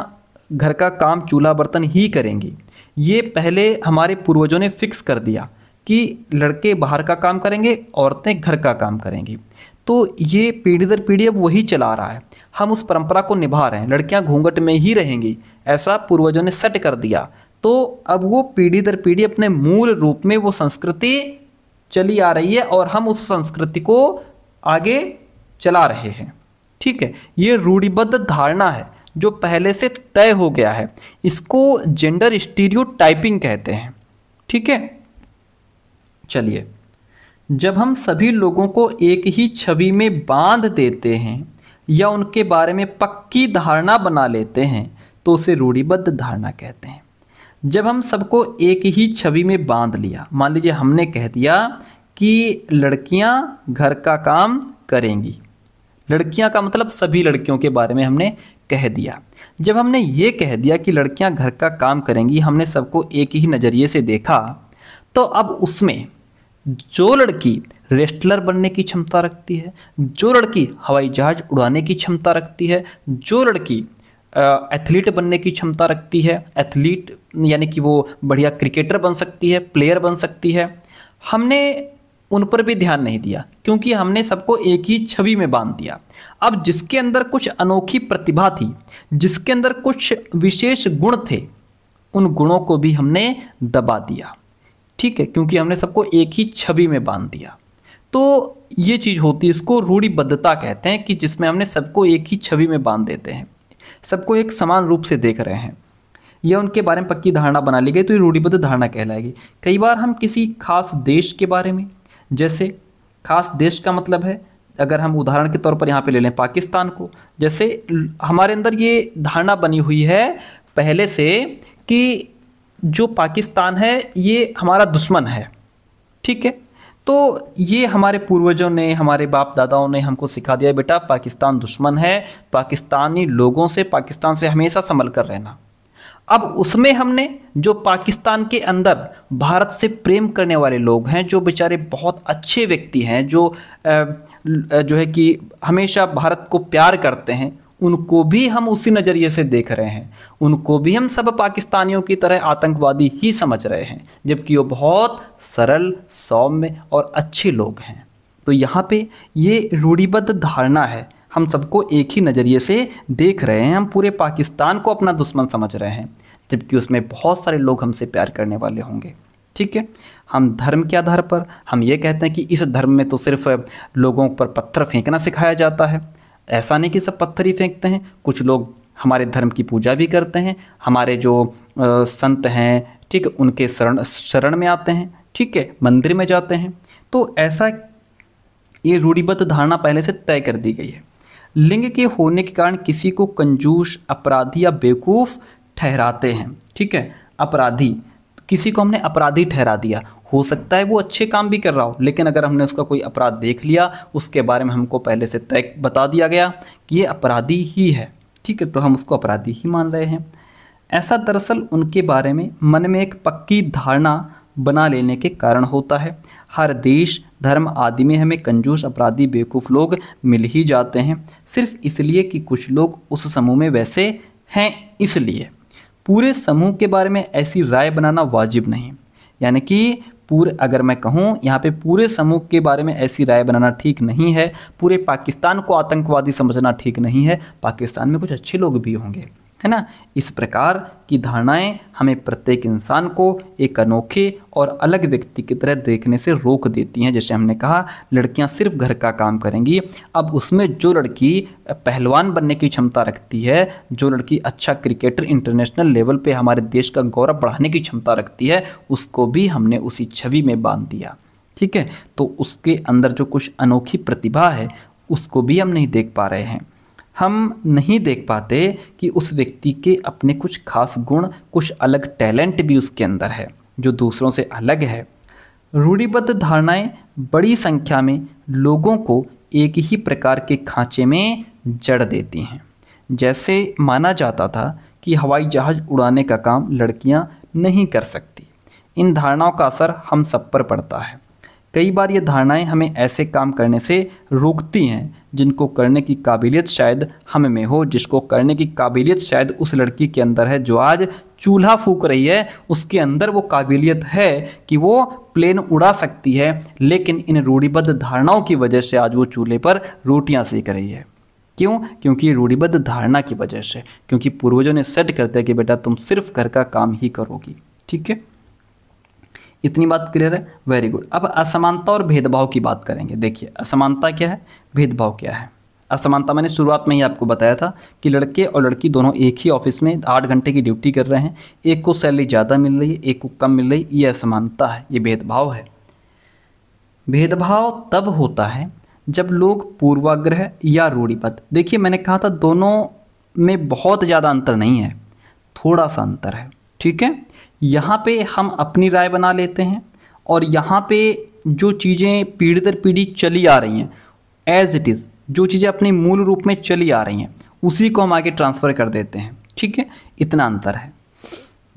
[SPEAKER 1] घर का काम चूल्हा बर्तन ही करेंगी ये पहले हमारे पूर्वजों ने फिक्स कर दिया कि लड़के बाहर का काम करेंगे औरतें घर का काम करेंगी तो ये पीढ़ी दर पीढ़ी अब वही चला रहा है हम उस परंपरा को निभा रहे हैं लड़कियां घूंघट में ही रहेंगी ऐसा पूर्वजों ने सेट कर दिया तो अब वो पीढ़ी दर पीढ़ी अपने मूल रूप में वो संस्कृति चली आ रही है और हम उस संस्कृति को आगे चला रहे हैं ठीक है ये रूढ़िबद्ध धारणा है जो पहले से तय हो गया है इसको जेंडर स्टीरियो टाइपिंग कहते हैं ठीक है चलिए जब हम सभी लोगों को एक ही छवि में बांध देते हैं या उनके बारे में पक्की धारणा बना लेते हैं तो उसे रूढ़िबद्ध धारणा कहते हैं जब हम सबको एक ही छवि में बांध लिया मान लीजिए हमने कह दिया कि लड़कियां घर का काम करेंगी लड़कियां का मतलब सभी लड़कियों के बारे में हमने कह दिया जब हमने ये कह दिया कि लड़कियां घर का काम करेंगी हमने सबको एक ही नज़रिए से देखा तो अब उसमें जो लड़की रेस्टलर बनने की क्षमता रखती है जो लड़की हवाई जहाज उड़ाने की क्षमता रखती है जो लड़की एथलीट बनने की क्षमता रखती है एथलीट यानी कि वो बढ़िया क्रिकेटर बन सकती है प्लेयर बन सकती है हमने उन पर भी ध्यान नहीं दिया क्योंकि हमने सबको एक ही छवि में बांध दिया अब जिसके अंदर कुछ अनोखी प्रतिभा थी जिसके अंदर कुछ विशेष गुण थे उन गुणों को भी हमने दबा दिया ठीक है क्योंकि हमने सबको एक ही छवि में बांध दिया तो ये चीज़ होती है इसको रूढ़िबद्धता कहते हैं कि जिसमें हमने सबको एक ही छवि में बांध देते हैं सबको एक समान रूप से देख रहे हैं यह उनके बारे में पक्की धारणा बना ली गई तो ये रूढ़िबद्ध धारणा कहलाएगी कई बार हम किसी खास देश के बारे में जैसे खास देश का मतलब है अगर हम उदाहरण के तौर पर यहाँ पे ले लें पाकिस्तान को जैसे हमारे अंदर ये धारणा बनी हुई है पहले से कि जो पाकिस्तान है ये हमारा दुश्मन है ठीक है तो ये हमारे पूर्वजों ने हमारे बाप दादाओं ने हमको सिखा दिया बेटा पाकिस्तान दुश्मन है पाकिस्तानी लोगों से पाकिस्तान से हमेशा संभल कर रहना अब उसमें हमने जो पाकिस्तान के अंदर भारत से प्रेम करने वाले लोग हैं जो बेचारे बहुत अच्छे व्यक्ति हैं जो जो है कि हमेशा भारत को प्यार करते हैं उनको भी हम उसी नज़रिए से देख रहे हैं उनको भी हम सब पाकिस्तानियों की तरह आतंकवादी ही समझ रहे हैं जबकि वो बहुत सरल सौम्य और अच्छे लोग हैं तो यहाँ पे ये रूढ़िबद्ध धारणा है हम सबको एक ही नज़रिए से देख रहे हैं हम पूरे पाकिस्तान को अपना दुश्मन समझ रहे हैं जबकि उसमें बहुत सारे लोग हमसे प्यार करने वाले होंगे ठीक है हम धर्म के आधार पर हम ये कहते हैं कि इस धर्म में तो सिर्फ लोगों पर पत्थर फेंकना सिखाया जाता है ऐसा नहीं कि सब पत्थर ही फेंकते हैं कुछ लोग हमारे धर्म की पूजा भी करते हैं हमारे जो आ, संत हैं ठीक उनके शरण शरण में आते हैं ठीक है मंदिर में जाते हैं तो ऐसा ये रूढ़िबद्ध धारणा पहले से तय कर दी गई है लिंग के होने के कारण किसी को कंजूस अपराधी या बेवकूफ़ ठहराते हैं ठीक है अपराधी किसी को हमने अपराधी ठहरा दिया हो सकता है वो अच्छे काम भी कर रहा हो लेकिन अगर हमने उसका कोई अपराध देख लिया उसके बारे में हमको पहले से तय बता दिया गया कि ये अपराधी ही है ठीक है तो हम उसको अपराधी ही मान रहे हैं ऐसा दरअसल उनके बारे में मन में एक पक्की धारणा बना लेने के कारण होता है हर देश धर्म आदि में हमें कंजूस अपराधी बेवकूफ़ लोग मिल ही जाते हैं सिर्फ इसलिए कि कुछ लोग उस समूह में वैसे हैं इसलिए पूरे समूह के बारे में ऐसी राय बनाना वाजिब नहीं यानी कि पूरे अगर मैं कहूँ यहाँ पे पूरे समूह के बारे में ऐसी राय बनाना ठीक नहीं है पूरे पाकिस्तान को आतंकवादी समझना ठीक नहीं है पाकिस्तान में कुछ अच्छे लोग भी होंगे है ना इस प्रकार की धारणाएं हमें प्रत्येक इंसान को एक अनोखे और अलग व्यक्ति की तरह देखने से रोक देती हैं जैसे हमने कहा लड़कियां सिर्फ घर का काम करेंगी अब उसमें जो लड़की पहलवान बनने की क्षमता रखती है जो लड़की अच्छा क्रिकेटर इंटरनेशनल लेवल पे हमारे देश का गौरव बढ़ाने की क्षमता रखती है उसको भी हमने उसी छवि में बांध दिया ठीक है तो उसके अंदर जो कुछ अनोखी प्रतिभा है उसको भी हम नहीं देख पा रहे हैं हम नहीं देख पाते कि उस व्यक्ति के अपने कुछ खास गुण कुछ अलग टैलेंट भी उसके अंदर है जो दूसरों से अलग है रूढ़िबद्ध धारणाएं बड़ी संख्या में लोगों को एक ही प्रकार के खांचे में जड़ देती हैं जैसे माना जाता था कि हवाई जहाज़ उड़ाने का काम लड़कियां नहीं कर सकती इन धारणाओं का असर हम सब पर पड़ता है कई बार ये धारणाएं हमें ऐसे काम करने से रोकती हैं जिनको करने की काबिलियत शायद हम में हो जिसको करने की काबिलियत शायद उस लड़की के अंदर है जो आज चूल्हा फूक रही है उसके अंदर वो काबिलियत है कि वो प्लेन उड़ा सकती है लेकिन इन रूढ़िबद्ध धारणाओं की वजह से आज वो चूल्हे पर रोटियाँ सेक रही है क्यों क्योंकि रूढ़िबद्ध धारणा की वजह से क्योंकि पूर्वजों ने सेट करते कि बेटा तुम सिर्फ घर का काम ही करोगी ठीक है इतनी बात क्लियर है वेरी गुड अब असमानता और भेदभाव की बात करेंगे देखिए असमानता क्या है भेदभाव क्या है असमानता मैंने शुरुआत में ही आपको बताया था कि लड़के और लड़की दोनों एक ही ऑफिस में आठ घंटे की ड्यूटी कर रहे हैं एक को सैलरी ज़्यादा मिल रही है एक को कम मिल रही है ये असमानता है ये भेदभाव है भेदभाव तब होता है जब लोग पूर्वाग्रह या रूढ़ीपत देखिए मैंने कहा था दोनों में बहुत ज़्यादा अंतर नहीं है थोड़ा सा अंतर है ठीक है यहाँ पे हम अपनी राय बना लेते हैं और यहाँ पे जो चीज़ें पीढ़ी दर पीढ़ी चली आ रही हैं एज इट इज़ जो चीज़ें अपने मूल रूप में चली आ रही हैं उसी को हम आगे ट्रांसफ़र कर देते हैं ठीक है इतना अंतर है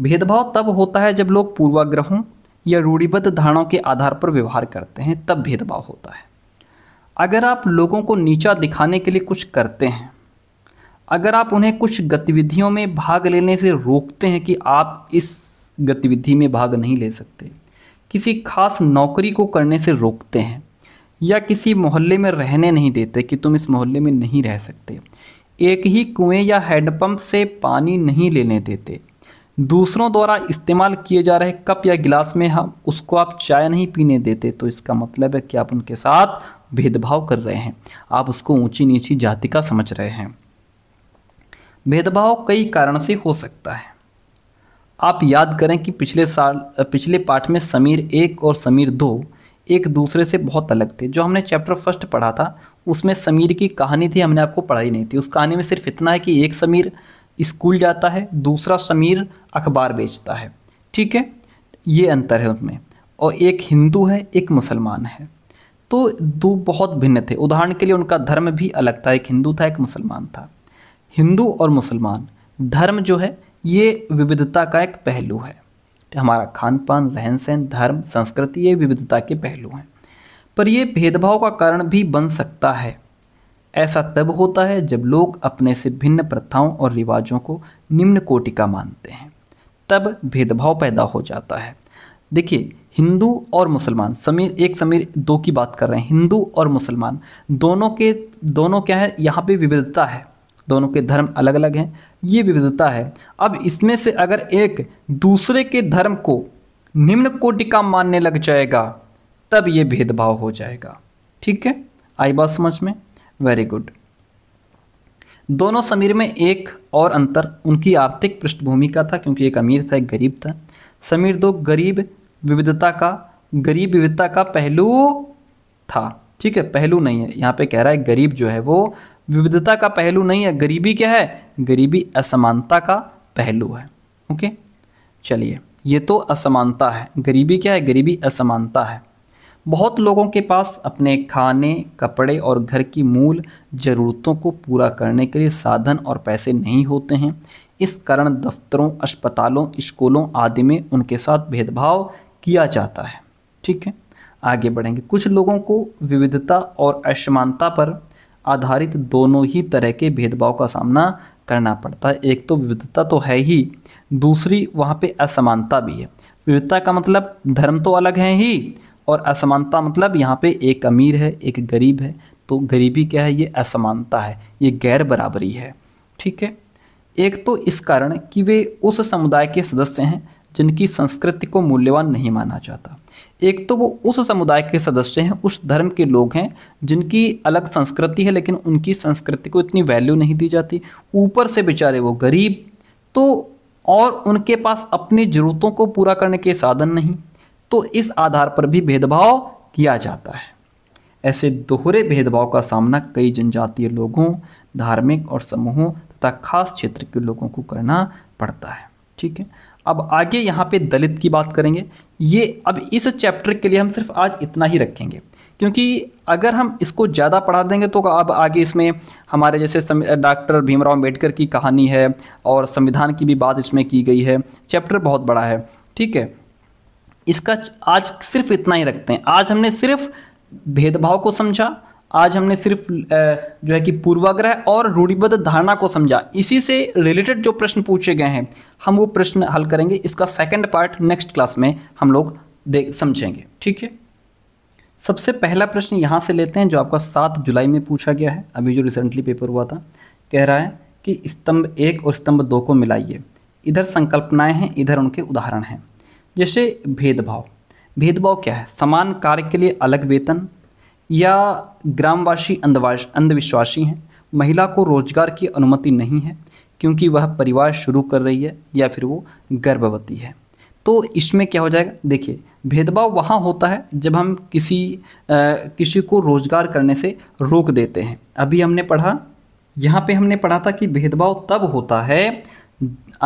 [SPEAKER 1] भेदभाव तब होता है जब लोग पूर्वाग्रहों या रूढ़िबद्ध धारणाओं के आधार पर व्यवहार करते हैं तब भेदभाव होता है अगर आप लोगों को नीचा दिखाने के लिए कुछ करते हैं अगर आप उन्हें कुछ गतिविधियों में भाग लेने से रोकते हैं कि आप इस गतिविधि में भाग नहीं ले सकते किसी खास नौकरी को करने से रोकते हैं या किसी मोहल्ले में रहने नहीं देते कि तुम इस मोहल्ले में नहीं रह सकते एक ही कुएं या हैंडपम्प से पानी नहीं लेने देते दूसरों द्वारा इस्तेमाल किए जा रहे कप या गिलास में हम उसको आप चाय नहीं पीने देते तो इसका मतलब है कि आप उनके साथ भेदभाव कर रहे हैं आप उसको ऊंची नीची जाति का समझ रहे हैं भेदभाव कई कारण से हो सकता है आप याद करें कि पिछले साल पिछले पाठ में समीर एक और समीर दो एक दूसरे से बहुत अलग थे जो हमने चैप्टर फर्स्ट पढ़ा था उसमें समीर की कहानी थी हमने आपको पढ़ाई नहीं थी उस कहानी में सिर्फ इतना है कि एक समीर स्कूल जाता है दूसरा समीर अखबार बेचता है ठीक है ये अंतर है उनमें और एक हिंदू है एक मुसलमान है तो दो बहुत भिन्न थे उदाहरण के लिए उनका धर्म भी अलग था एक हिंदू था एक मुसलमान था हिंदू और मुसलमान धर्म जो है ये विविधता का एक पहलू है हमारा खान पान रहन सहन धर्म संस्कृति ये विविधता के पहलू हैं पर ये भेदभाव का कारण भी बन सकता है ऐसा तब होता है जब लोग अपने से भिन्न प्रथाओं और रिवाजों को निम्न कोटि का मानते हैं तब भेदभाव पैदा हो जाता है देखिए हिंदू और मुसलमान समीर एक समीर दो की बात कर रहे हैं हिंदू और मुसलमान दोनों के दोनों क्या है यहाँ पे विविधता है दोनों के धर्म अलग अलग हैं ये विविधता है अब इसमें से अगर एक दूसरे के धर्म को निम्न कोटि का मानने लग जाएगा तब ये भेदभाव हो जाएगा ठीक है आई बात समझ में वेरी गुड दोनों समीर में एक और अंतर उनकी आर्थिक पृष्ठभूमि का था क्योंकि एक अमीर था एक गरीब था समीर दो गरीब विविधता का गरीब विविधता का पहलू था ठीक है पहलू नहीं है यहाँ पे कह रहा है गरीब जो है वो विविधता का पहलू नहीं है गरीबी क्या है गरीबी असमानता का पहलू है ओके चलिए ये तो असमानता है गरीबी क्या है गरीबी असमानता है बहुत लोगों के पास अपने खाने कपड़े और घर की मूल ज़रूरतों को पूरा करने के लिए साधन और पैसे नहीं होते हैं इस कारण दफ्तरों अस्पतालों स्कूलों आदि में उनके साथ भेदभाव किया जाता है ठीक है आगे बढ़ेंगे कुछ लोगों को विविधता और असमानता पर आधारित दोनों ही तरह के भेदभाव का सामना करना पड़ता है एक तो विविधता तो है ही दूसरी वहाँ पे असमानता भी है विविधता का मतलब धर्म तो अलग है ही और असमानता मतलब यहाँ पे एक अमीर है एक गरीब है तो गरीबी क्या है ये असमानता है ये गैर बराबरी है ठीक है एक तो इस कारण कि वे उस समुदाय के सदस्य हैं जिनकी संस्कृति को मूल्यवान नहीं माना जाता एक तो वो उस समुदाय के सदस्य हैं उस धर्म के लोग हैं जिनकी अलग संस्कृति है लेकिन उनकी संस्कृति को इतनी वैल्यू नहीं दी जाती ऊपर से बेचारे वो गरीब तो और उनके पास अपनी ज़रूरतों को पूरा करने के साधन नहीं तो इस आधार पर भी भेदभाव किया जाता है ऐसे दोहरे भेदभाव का सामना कई जनजातीय लोगों धार्मिक और समूहों तथा खास क्षेत्र के लोगों को करना पड़ता है ठीक है अब आगे यहाँ पे दलित की बात करेंगे ये अब इस चैप्टर के लिए हम सिर्फ आज इतना ही रखेंगे क्योंकि अगर हम इसको ज़्यादा पढ़ा देंगे तो अब आगे इसमें हमारे जैसे डॉक्टर भीमराव अम्बेडकर की कहानी है और संविधान की भी बात इसमें की गई है चैप्टर बहुत बड़ा है ठीक है इसका आज सिर्फ इतना ही रखते हैं आज हमने सिर्फ भेदभाव को समझा आज हमने सिर्फ जो है कि पूर्वाग्रह और रूढ़िबद्ध धारणा को समझा इसी से रिलेटेड जो प्रश्न पूछे गए हैं हम वो प्रश्न हल करेंगे इसका सेकंड पार्ट नेक्स्ट क्लास में हम लोग देख समझेंगे ठीक है सबसे पहला प्रश्न यहाँ से लेते हैं जो आपका सात जुलाई में पूछा गया है अभी जो रिसेंटली पेपर हुआ था कह रहा है कि स्तंभ एक और स्तंभ दो को मिलाइए इधर संकल्पनाएँ हैं इधर उनके उदाहरण हैं जैसे भेदभाव भेदभाव क्या है समान कार्य के लिए अलग वेतन या ग्रामवासी अंधविश्वासी हैं महिला को रोजगार की अनुमति नहीं है क्योंकि वह परिवार शुरू कर रही है या फिर वो गर्भवती है तो इसमें क्या हो जाएगा देखिए भेदभाव वहाँ होता है जब हम किसी आ, किसी को रोजगार करने से रोक देते हैं अभी हमने पढ़ा यहाँ पे हमने पढ़ा था कि भेदभाव तब होता है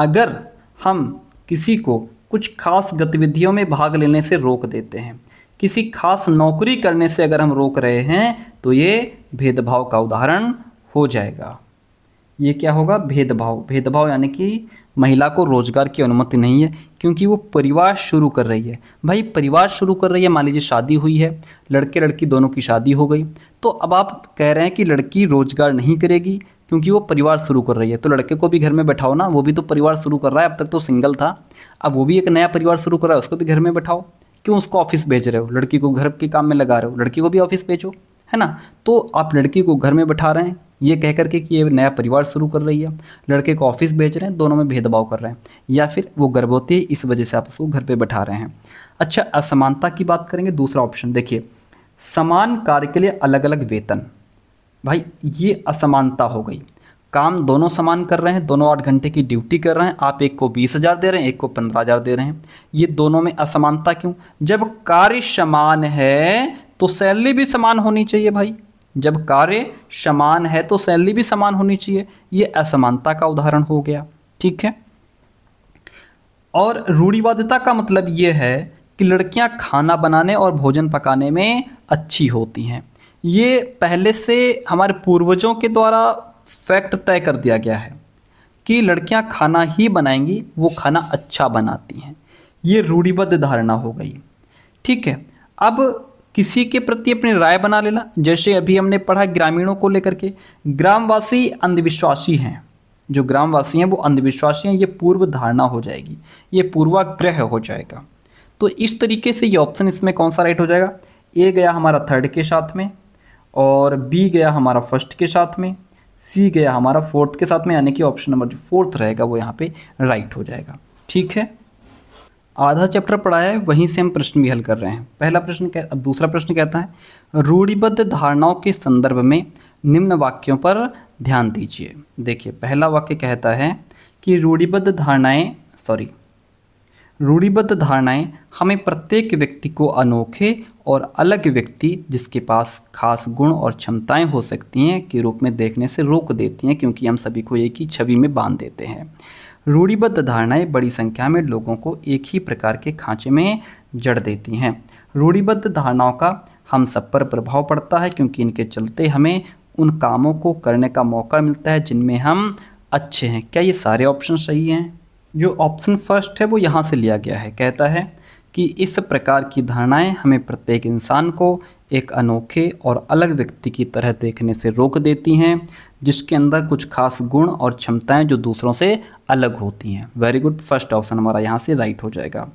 [SPEAKER 1] अगर हम किसी को कुछ खास गतिविधियों में भाग लेने से रोक देते हैं किसी खास नौकरी करने से अगर हम रोक रहे हैं तो ये भेदभाव का उदाहरण हो जाएगा ये क्या होगा भेदभाव भेदभाव यानी कि महिला को रोजगार की अनुमति नहीं है क्योंकि वो परिवार शुरू कर रही है भाई परिवार शुरू कर रही है मान लीजिए शादी हुई है लड़के लड़की दोनों की शादी हो गई तो अब आप कह रहे हैं कि लड़की रोजगार नहीं करेगी क्योंकि वो परिवार शुरू कर रही है तो लड़के को भी घर में बैठाओ ना वो भी तो परिवार शुरू कर रहा है अब तक तो सिंगल था अब वो भी एक नया परिवार शुरू कर रहा है उसको भी घर में बैठाओ क्यों उसको ऑफिस भेज रहे हो लड़की को घर के काम में लगा रहे हो लड़की को भी ऑफिस भेजो है ना तो आप लड़की को घर में बैठा रहे हैं ये कह करके कि ये नया परिवार शुरू कर रही है लड़के को ऑफिस भेज रहे हैं दोनों में भेदभाव कर रहे हैं या फिर वो गर्भवती है इस वजह से आप उसको घर पर बैठा रहे हैं अच्छा असमानता की बात करेंगे दूसरा ऑप्शन देखिए समान कार्य के लिए अलग अलग वेतन भाई ये असमानता हो गई काम दोनों समान कर रहे हैं दोनों आठ घंटे की ड्यूटी कर रहे हैं आप एक को बीस हज़ार दे रहे हैं एक को पंद्रह हज़ार दे रहे हैं ये दोनों में असमानता क्यों जब कार्य समान है तो सैलरी भी समान होनी चाहिए भाई जब कार्य समान है तो सैलरी भी समान होनी चाहिए ये असमानता का उदाहरण हो गया ठीक है और रूढ़िवादिता का मतलब ये है कि लड़कियां खाना बनाने और भोजन पकाने में अच्छी होती हैं ये पहले से हमारे पूर्वजों के द्वारा फैक्ट तय कर दिया गया है कि लड़कियां खाना ही बनाएंगी वो खाना अच्छा बनाती हैं ये रूढ़िबद्ध धारणा हो गई ठीक है अब किसी के प्रति अपनी राय बना लेना जैसे अभी हमने पढ़ा ग्रामीणों को लेकर के ग्रामवासी अंधविश्वासी हैं जो ग्रामवासी हैं वो अंधविश्वासी हैं ये पूर्व धारणा हो जाएगी ये पूर्वाग्रह हो जाएगा तो इस तरीके से ये ऑप्शन इसमें कौन सा राइट हो जाएगा ए गया हमारा थर्ड के साथ में और बी गया हमारा फर्स्ट के साथ में सी गया हमारा फोर्थ के साथ में यानी कि ऑप्शन नंबर जो फोर्थ रहेगा वो यहाँ पे राइट हो जाएगा ठीक है आधा चैप्टर पढ़ा है वहीं से हम प्रश्न भी हल कर रहे हैं पहला प्रश्न क्या अब दूसरा प्रश्न कहता है रूढ़िबद्ध धारणाओं के संदर्भ में निम्न वाक्यों पर ध्यान दीजिए देखिए पहला वाक्य कहता है कि रूढ़िबद्ध धारणाएँ सॉरी रूढ़िबद्ध धारणाएं हमें प्रत्येक व्यक्ति को अनोखे और अलग व्यक्ति जिसके पास खास गुण और क्षमताएं हो सकती हैं के रूप में देखने से रोक देती हैं क्योंकि हम सभी को एक ही छवि में बांध देते हैं रूढ़िबद्ध धारणाएं बड़ी संख्या में लोगों को एक ही प्रकार के खांचे में जड़ देती हैं रूढ़िबद्ध धारणाओं का हम सब पर प्रभाव पड़ता है क्योंकि इनके चलते हमें उन कामों को करने का मौका मिलता है जिनमें हम अच्छे हैं क्या ये सारे ऑप्शन सही हैं जो ऑप्शन फर्स्ट है वो यहाँ से लिया गया है कहता है कि इस प्रकार की धारणाएं हमें प्रत्येक इंसान को एक अनोखे और अलग व्यक्ति की तरह देखने से रोक देती हैं जिसके अंदर कुछ खास गुण और क्षमताएं जो दूसरों से अलग होती हैं वेरी गुड फर्स्ट ऑप्शन हमारा यहाँ से राइट हो जाएगा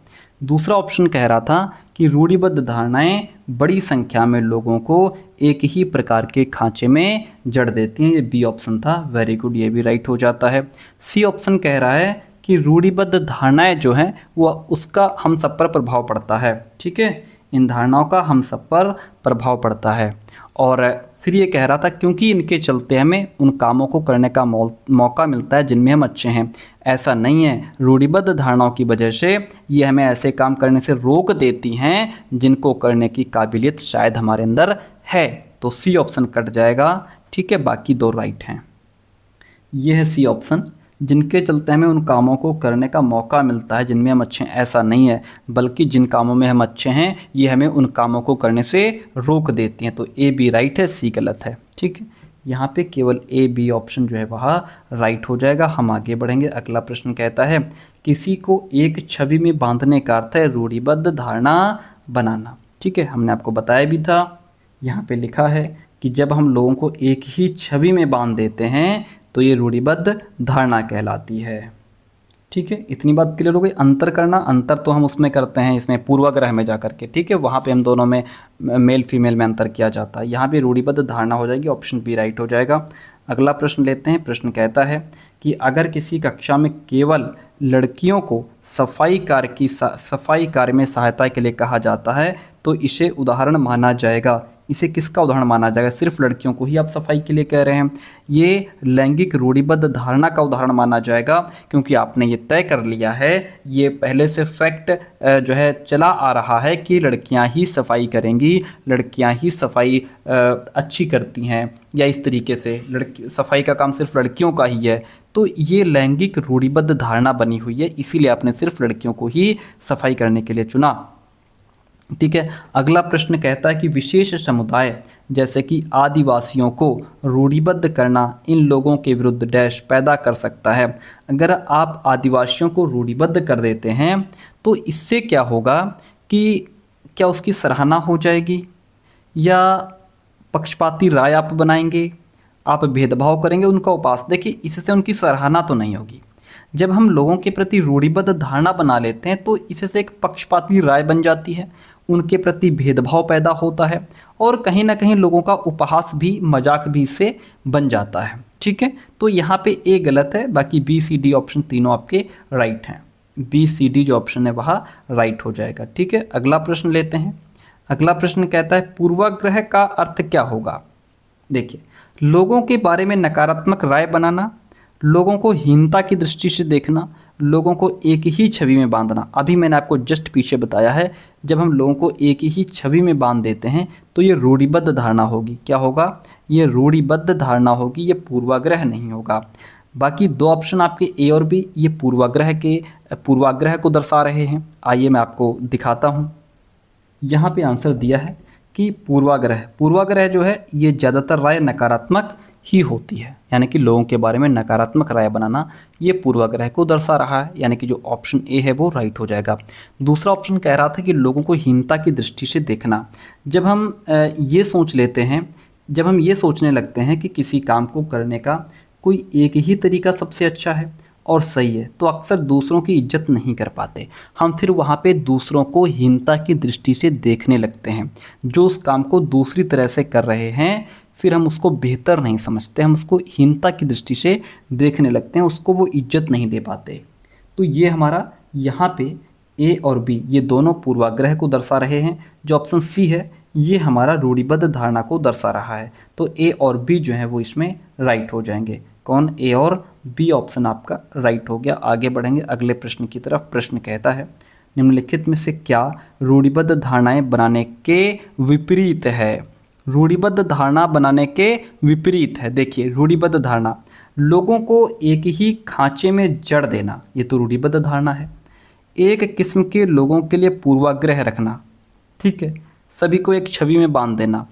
[SPEAKER 1] दूसरा ऑप्शन कह रहा था कि रूढ़िबद्ध धारणाएं बड़ी संख्या में लोगों को एक ही प्रकार के खांचे में जड़ देती हैं ये बी ऑप्शन था वेरी गुड ये भी राइट हो जाता है सी ऑप्शन कह रहा है कि रूढ़िबद्ध धारणाएं जो हैं वह उसका हम सब पर प्रभाव पड़ता है ठीक है इन धारणाओं का हम सब पर प्रभाव पड़ता है और फिर ये कह रहा था क्योंकि इनके चलते हमें उन कामों को करने का मौका मिलता है जिनमें हम अच्छे हैं ऐसा नहीं है रूढ़िबद्ध धारणाओं की वजह से ये हमें ऐसे काम करने से रोक देती हैं जिनको करने की काबिलियत शायद हमारे अंदर है तो सी ऑप्शन कट जाएगा ठीक है बाकी दो राइट हैं यह है सी ऑप्शन जिनके चलते हमें उन कामों को करने का मौका मिलता है जिनमें हम अच्छे हैं ऐसा नहीं है बल्कि जिन कामों में हम अच्छे हैं ये हमें उन कामों को करने से रोक देती हैं तो ए बी राइट है सी गलत है ठीक है यहाँ पे केवल ए बी ऑप्शन जो है वह राइट हो जाएगा हम आगे बढ़ेंगे अगला प्रश्न कहता है किसी को एक छवि में बांधने का अर्थ है रूढ़िबद्ध धारणा बनाना ठीक है हमने आपको बताया भी था यहाँ पे लिखा है कि जब हम लोगों को एक ही छवि में बांध देते हैं तो ये रूढ़िबद्ध धारणा कहलाती है ठीक है इतनी बात क्लियर हो गई अंतर करना अंतर तो हम उसमें करते हैं इसमें पूर्वाग्रह में जा करके ठीक है वहाँ पे हम दोनों में मेल फीमेल में अंतर किया जाता है यहाँ पर रूढ़िबद्ध धारणा हो जाएगी ऑप्शन बी राइट हो जाएगा अगला प्रश्न लेते हैं प्रश्न कहता है कि अगर किसी कक्षा में केवल लड़कियों को सफाई कार्य की सफाई कार्य में सहायता के लिए कहा जाता है तो इसे उदाहरण माना जाएगा इसे किसका उदाहरण माना जाएगा सिर्फ लड़कियों को ही आप सफाई के लिए कह रहे हैं ये लैंगिक रूढ़िबद्ध धारणा का उदाहरण माना जाएगा क्योंकि आपने ये तय कर लिया है ये पहले से फैक्ट जो है चला आ रहा है कि लड़कियां ही सफाई करेंगी लड़कियां ही सफाई अच्छी करती हैं या इस तरीके से लड़की सफाई का काम सिर्फ लड़कियों का ही है तो ये लैंगिक रूढ़िबद्ध धारणा बनी हुई है इसीलिए आपने सिर्फ लड़कियों को ही सफाई करने के लिए चुना ठीक है अगला प्रश्न कहता है कि विशेष समुदाय जैसे कि आदिवासियों को रूढ़िबद्ध करना इन लोगों के विरुद्ध डैश पैदा कर सकता है अगर आप आदिवासियों को रूढ़िबद्ध कर देते हैं तो इससे क्या होगा कि क्या उसकी सराहना हो जाएगी या पक्षपाती राय आप बनाएंगे आप भेदभाव करेंगे उनका उपास देखिए इससे उनकी सराहना तो नहीं होगी जब हम लोगों के प्रति रूढ़िबद्ध धारणा बना लेते हैं तो इससे एक पक्षपाती राय बन जाती है उनके प्रति भेदभाव पैदा होता है और कहीं ना कहीं लोगों का उपहास भी मजाक भी से बन जाता है ठीक है तो यहाँ पे ए गलत है बाकी बी सी डी ऑप्शन तीनों आपके राइट हैं बी सी डी जो ऑप्शन है वह राइट हो जाएगा ठीक है अगला प्रश्न लेते हैं अगला प्रश्न कहता है पूर्वाग्रह का अर्थ क्या होगा देखिए लोगों के बारे में नकारात्मक राय बनाना लोगों को हीनता की दृष्टि से देखना लोगों को एक ही छवि में बांधना अभी मैंने आपको जस्ट पीछे बताया है जब हम लोगों को एक ही छवि में बांध देते हैं तो ये रूढ़िबद्ध धारणा होगी क्या होगा ये रूढ़िबद्ध धारणा होगी ये पूर्वाग्रह नहीं होगा बाकी दो ऑप्शन आपके ए और बी ये पूर्वाग्रह के पूर्वाग्रह को दर्शा रहे हैं आइए मैं आपको दिखाता हूँ यहाँ पे आंसर दिया है कि पूर्वाग्रह पूर्वाग्रह जो है ये ज़्यादातर राय नकारात्मक ही होती है यानी कि लोगों के बारे में नकारात्मक राय बनाना ये पूर्वाग्रह को दर्शा रहा है यानी कि जो ऑप्शन ए है वो राइट हो जाएगा दूसरा ऑप्शन कह रहा था कि लोगों को हीनता की दृष्टि से देखना जब हम ये सोच लेते हैं जब हम ये सोचने लगते हैं कि किसी काम को करने का कोई एक ही तरीका सबसे अच्छा है और सही है तो अक्सर दूसरों की इज्जत नहीं कर पाते हम फिर वहाँ पे दूसरों को हीनता की दृष्टि से देखने लगते हैं जो उस काम को दूसरी तरह से कर रहे हैं फिर हम उसको बेहतर नहीं समझते हम उसको हीनता की दृष्टि से देखने लगते हैं उसको वो इज्जत नहीं दे पाते तो ये हमारा यहाँ पे ए और बी ये दोनों पूर्वाग्रह को दर्शा रहे हैं जो ऑप्शन सी है ये हमारा रूढ़िबद्ध धारणा को दर्शा रहा है तो ए और बी जो है वो इसमें राइट हो जाएंगे कौन ए और बी ऑप्शन आपका राइट हो गया आगे बढ़ेंगे अगले प्रश्न की तरफ प्रश्न कहता है निम्नलिखित में से क्या रूढ़िबद्ध धारणाएं बनाने के विपरीत है रूढ़िबद्ध धारणा बनाने के विपरीत है देखिए रूढ़िबद्ध धारणा लोगों को एक ही खांचे में जड़ देना ये तो रूढ़िबद्ध धारणा है एक किस्म के लोगों के लिए पूर्वाग्रह रखना ठीक है सभी को एक छवि में बांध देना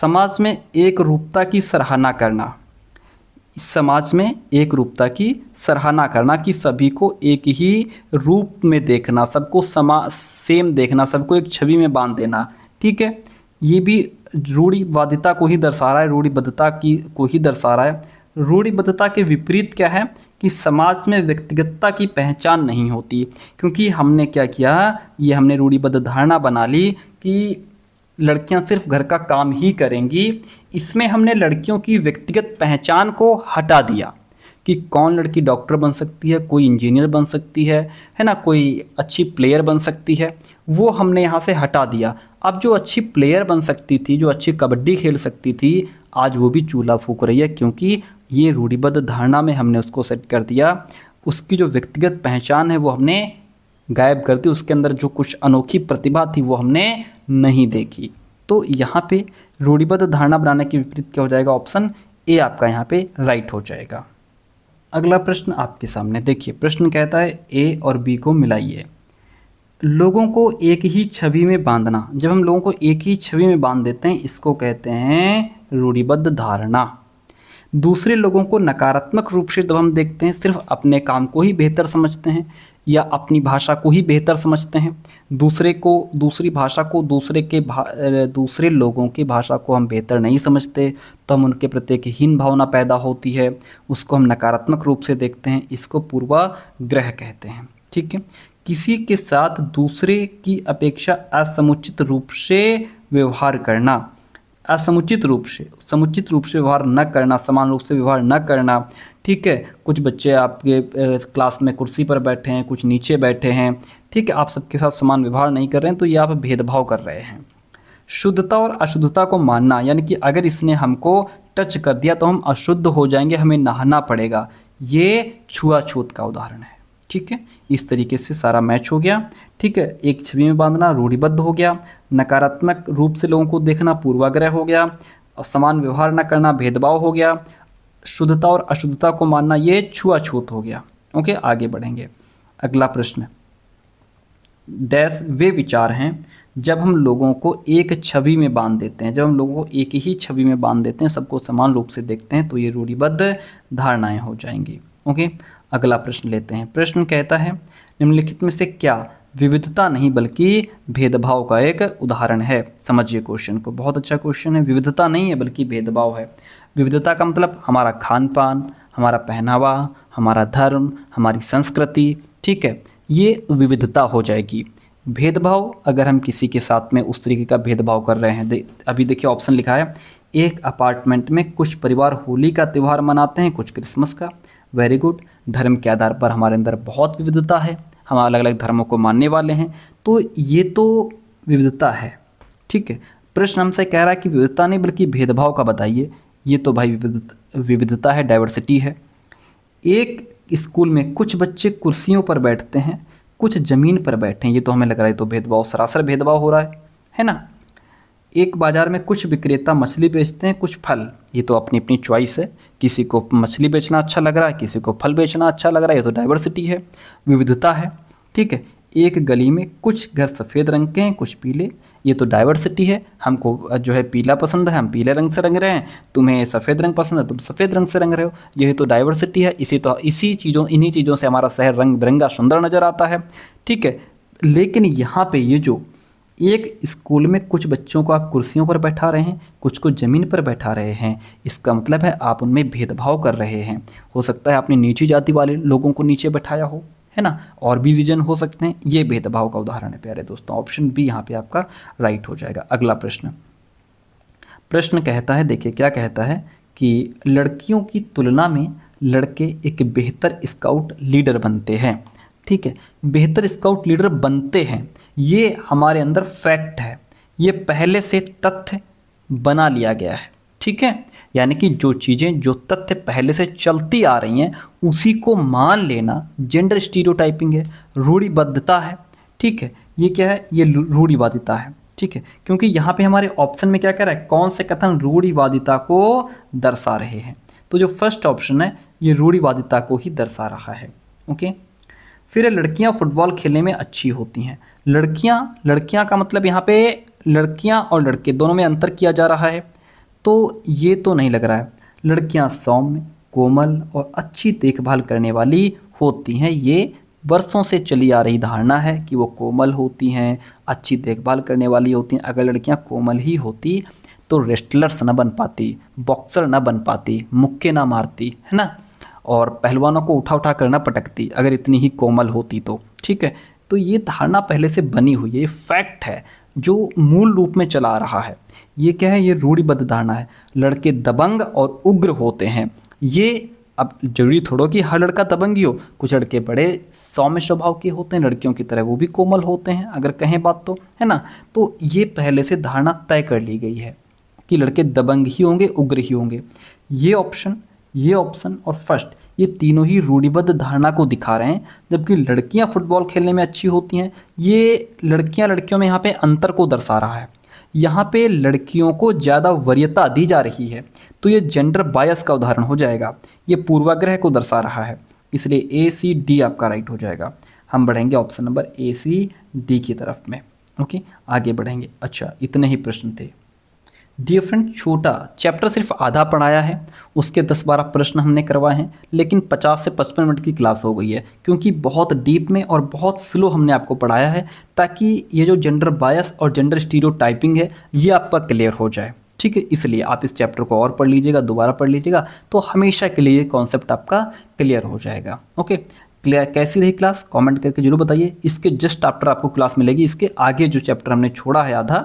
[SPEAKER 1] समाज में एक रूपता की सराहना करना समाज में एक रूपता की सराहना करना कि सभी को एक ही रूप में देखना सबको समा सेम देखना सबको एक छवि में बांध देना ठीक है ये भी रूढ़िवादिता को ही दर्शा रहा है रूढ़ीबद्धता की को ही दर्शा रहा है रूढ़ीबद्धता के विपरीत क्या है कि समाज में व्यक्तिगतता की पहचान नहीं होती क्योंकि हमने क्या किया ये हमने रूढ़ीबद्ध धारणा बना ली कि लड़कियां सिर्फ घर का काम ही करेंगी इसमें हमने लड़कियों की व्यक्तिगत पहचान को हटा दिया कि कौन लड़की डॉक्टर बन सकती है कोई इंजीनियर बन सकती है है ना कोई अच्छी प्लेयर बन सकती है वो हमने यहाँ से हटा दिया अब जो अच्छी प्लेयर बन सकती थी जो अच्छी कबड्डी खेल सकती थी आज वो भी चूल्हा फूक रही है क्योंकि ये रूढ़िबद्ध धारणा में हमने उसको सेट कर दिया उसकी जो व्यक्तिगत पहचान है वो हमने गायब कर दी उसके अंदर जो कुछ अनोखी प्रतिभा थी वो हमने नहीं देखी तो यहाँ पे रूढ़िबद्ध धारणा बनाने के विपरीत क्या हो जाएगा ऑप्शन ए आपका यहाँ पे राइट हो जाएगा अगला प्रश्न आपके सामने देखिए प्रश्न कहता है ए और बी को मिलाइए लोगों को एक ही छवि में बांधना जब हम लोगों को एक ही छवि में बांध देते हैं इसको कहते हैं रूढ़िबद्ध धारणा दूसरे लोगों को नकारात्मक रूप से जब हम देखते हैं सिर्फ अपने काम को ही बेहतर समझते हैं या अपनी भाषा को ही बेहतर समझते हैं दूसरे को दूसरी भाषा को दूसरे के भा दूसरे लोगों की भाषा को हम बेहतर नहीं समझते तो हम उनके प्रति एक हीन भावना पैदा होती है उसको हम नकारात्मक रूप से देखते हैं इसको पूर्वाग्रह कहते हैं ठीक है किसी के साथ दूसरे की अपेक्षा असमुचित रूप से व्यवहार करना असमुचित रूप से समुचित रूप से व्यवहार न करना समान रूप से व्यवहार न करना ठीक है कुछ बच्चे आपके क्लास में कुर्सी पर बैठे हैं कुछ नीचे बैठे हैं ठीक है आप सबके साथ समान व्यवहार नहीं कर रहे हैं तो ये आप भेदभाव कर रहे हैं शुद्धता और अशुद्धता को मानना यानी कि अगर इसने हमको टच कर दिया तो हम अशुद्ध हो जाएंगे हमें नहाना पड़ेगा ये छुआछूत का उदाहरण है ठीक है इस तरीके से सारा मैच हो गया ठीक है एक छवि में बांधना रूढ़िबद्ध हो गया नकारात्मक रूप से लोगों को देखना पूर्वाग्रह हो गया और समान व्यवहार न करना भेदभाव हो गया शुद्धता और अशुद्धता को मानना ये छुआछूत हो गया ओके आगे बढ़ेंगे अगला प्रश्न डैश वे विचार हैं जब हम लोगों को एक छवि में बांध देते हैं जब हम लोगों को एक ही छवि में बांध देते हैं सबको समान रूप से देखते हैं तो ये रूढ़िबद्ध धारणाएं हो जाएंगी ओके अगला प्रश्न लेते हैं प्रश्न कहता है निम्नलिखित में से क्या विविधता नहीं बल्कि भेदभाव का एक उदाहरण है समझिए क्वेश्चन को बहुत अच्छा क्वेश्चन है विविधता नहीं है बल्कि भेदभाव है विविधता का मतलब हमारा खान पान हमारा पहनावा हमारा धर्म हमारी संस्कृति ठीक है ये विविधता हो जाएगी भेदभाव अगर हम किसी के साथ में उस तरीके का भेदभाव कर रहे हैं दे, अभी देखिए ऑप्शन लिखा है एक अपार्टमेंट में कुछ परिवार होली का त्यौहार मनाते हैं कुछ क्रिसमस का वेरी गुड धर्म के आधार पर हमारे अंदर बहुत विविधता है हम अलग अलग धर्मों को मानने वाले हैं तो ये तो विविधता है ठीक है प्रश्न हमसे कह रहा है कि विविधता नहीं बल्कि भेदभाव का बताइए ये तो भाई विविधता है डाइवर्सिटी है एक स्कूल में कुछ बच्चे कुर्सियों पर बैठते हैं कुछ ज़मीन पर बैठे हैं ये तो हमें लग रहा है तो भेदभाव सरासर भेदभाव हो रहा है है ना एक बाज़ार में कुछ विक्रेता मछली बेचते हैं कुछ फल ये तो अपनी अपनी चॉइस है किसी को मछली बेचना अच्छा लग रहा है किसी को फल बेचना अच्छा लग रहा है ये तो डाइवर्सिटी है विविधता है ठीक है एक गली में कुछ घर सफ़ेद रंग के हैं कुछ पीले ये तो डाइवर्सिटी है हमको जो है पीला पसंद है हम पीले रंग से रंग रहे हैं तुम्हें सफ़ेद रंग पसंद है तुम सफ़ेद रंग से रंग रहे हो यही तो डाइवर्सिटी है इसी तो इसी चीज़ों इन्हीं चीज़ों से हमारा शहर रंग बिरंगा सुंदर नज़र आता है ठीक है लेकिन यहाँ पे ये जो एक स्कूल में कुछ बच्चों को आप कुर्सियों पर बैठा रहे हैं कुछ को ज़मीन पर बैठा रहे हैं इसका मतलब है आप उनमें भेदभाव कर रहे हैं हो सकता है आपने नीची जाति वाले लोगों को नीचे बैठाया हो है ना और भी रीजन हो सकते हैं ये भेदभाव का उदाहरण है प्यारे दोस्तों ऑप्शन बी यहाँ पे आपका राइट हो जाएगा अगला प्रश्न प्रश्न कहता है देखिए क्या कहता है कि लड़कियों की तुलना में लड़के एक बेहतर स्काउट लीडर बनते हैं ठीक है बेहतर स्काउट लीडर बनते हैं ये हमारे अंदर फैक्ट है ये पहले से तथ्य बना लिया गया है ठीक है यानी कि जो चीज़ें जो तथ्य पहले से चलती आ रही हैं उसी को मान लेना जेंडर स्टीरियोटाइपिंग है रूढ़िबद्धता है ठीक है ये क्या है ये रूढ़िवादिता है ठीक है क्योंकि यहाँ पे हमारे ऑप्शन में क्या कह रहा है कौन से कथन रूढ़िवादिता को दर्शा रहे हैं तो जो फर्स्ट ऑप्शन है ये रूढ़िवादिता को ही दर्शा रहा है ओके फिर लड़कियाँ फुटबॉल खेलने में अच्छी होती हैं लड़कियां लड़कियां का मतलब यहाँ पे लड़कियां और लड़के दोनों में अंतर किया जा रहा है तो ये तो नहीं लग रहा है लड़कियां सौम्य कोमल और अच्छी देखभाल करने वाली होती हैं ये वर्षों से चली आ रही धारणा है कि वो कोमल होती हैं अच्छी देखभाल करने वाली होती हैं अगर लड़कियाँ कोमल ही होती तो रेस्टलर्स ना बन पाती बॉक्सर ना बन पाती मुक्के ना मारती है ना और पहलवानों को उठा उठा कर ना पटकती अगर इतनी ही कोमल होती तो ठीक है तो ये धारणा पहले से बनी हुई है ये फैक्ट है जो मूल रूप में चला रहा है ये क्या है ये रूढ़िबद्ध धारणा है लड़के दबंग और उग्र होते हैं ये अब जरूरी थोड़ो कि हर लड़का दबंगी हो कुछ लड़के बड़े सौम्य स्वभाव के होते हैं लड़कियों की तरह वो भी कोमल होते हैं अगर कहें बात तो है ना तो ये पहले से धारणा तय कर ली गई है कि लड़के दबंग ही होंगे उग्र ही होंगे ये ऑप्शन ये ऑप्शन और फर्स्ट ये तीनों ही रूढ़िबद्ध धारणा को दिखा रहे हैं जबकि लड़कियां फुटबॉल खेलने में अच्छी होती हैं ये लड़कियां लड़कियों में यहाँ पे अंतर को दर्शा रहा है यहाँ पे लड़कियों को ज़्यादा वरीयता दी जा रही है तो ये जेंडर बायस का उदाहरण हो जाएगा ये पूर्वाग्रह को दर्शा रहा है इसलिए ए सी डी आपका राइट हो जाएगा हम बढ़ेंगे option number A C D की तरफ में ओके आगे बढ़ेंगे अच्छा इतने ही प्रश्न थे डियर फ्रेंड छोटा चैप्टर सिर्फ आधा पढ़ाया है उसके दस बारह प्रश्न हमने करवाए हैं लेकिन पचास से पचपन मिनट की क्लास हो गई है क्योंकि बहुत डीप में और बहुत स्लो हमने आपको पढ़ाया है ताकि ये जो जेंडर बायस और जेंडर स्टीरो टाइपिंग है ये आपका क्लियर हो जाए ठीक है इसलिए आप इस चैप्टर को और पढ़ लीजिएगा दोबारा पढ़ लीजिएगा तो हमेशा के लिए कॉन्सेप्ट आपका क्लियर हो जाएगा ओके क्लियर कैसी रही क्लास कमेंट करके जरूर बताइए इसके जस्ट आफ्टर आपको क्लास मिलेगी इसके आगे जो चैप्टर हमने छोड़ा है आधा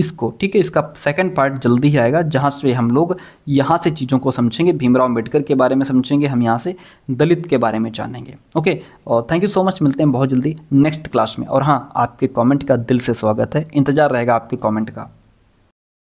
[SPEAKER 1] इसको ठीक है इसका सेकंड पार्ट जल्दी ही आएगा जहाँ से हम लोग यहाँ से चीज़ों को समझेंगे भीमराव अम्बेडकर के बारे में समझेंगे हम यहाँ से दलित के बारे में जानेंगे ओके और थैंक यू सो मच मिलते हैं बहुत जल्दी नेक्स्ट क्लास में और हाँ आपके कॉमेंट का दिल से स्वागत है इंतज़ार रहेगा आपके कॉमेंट का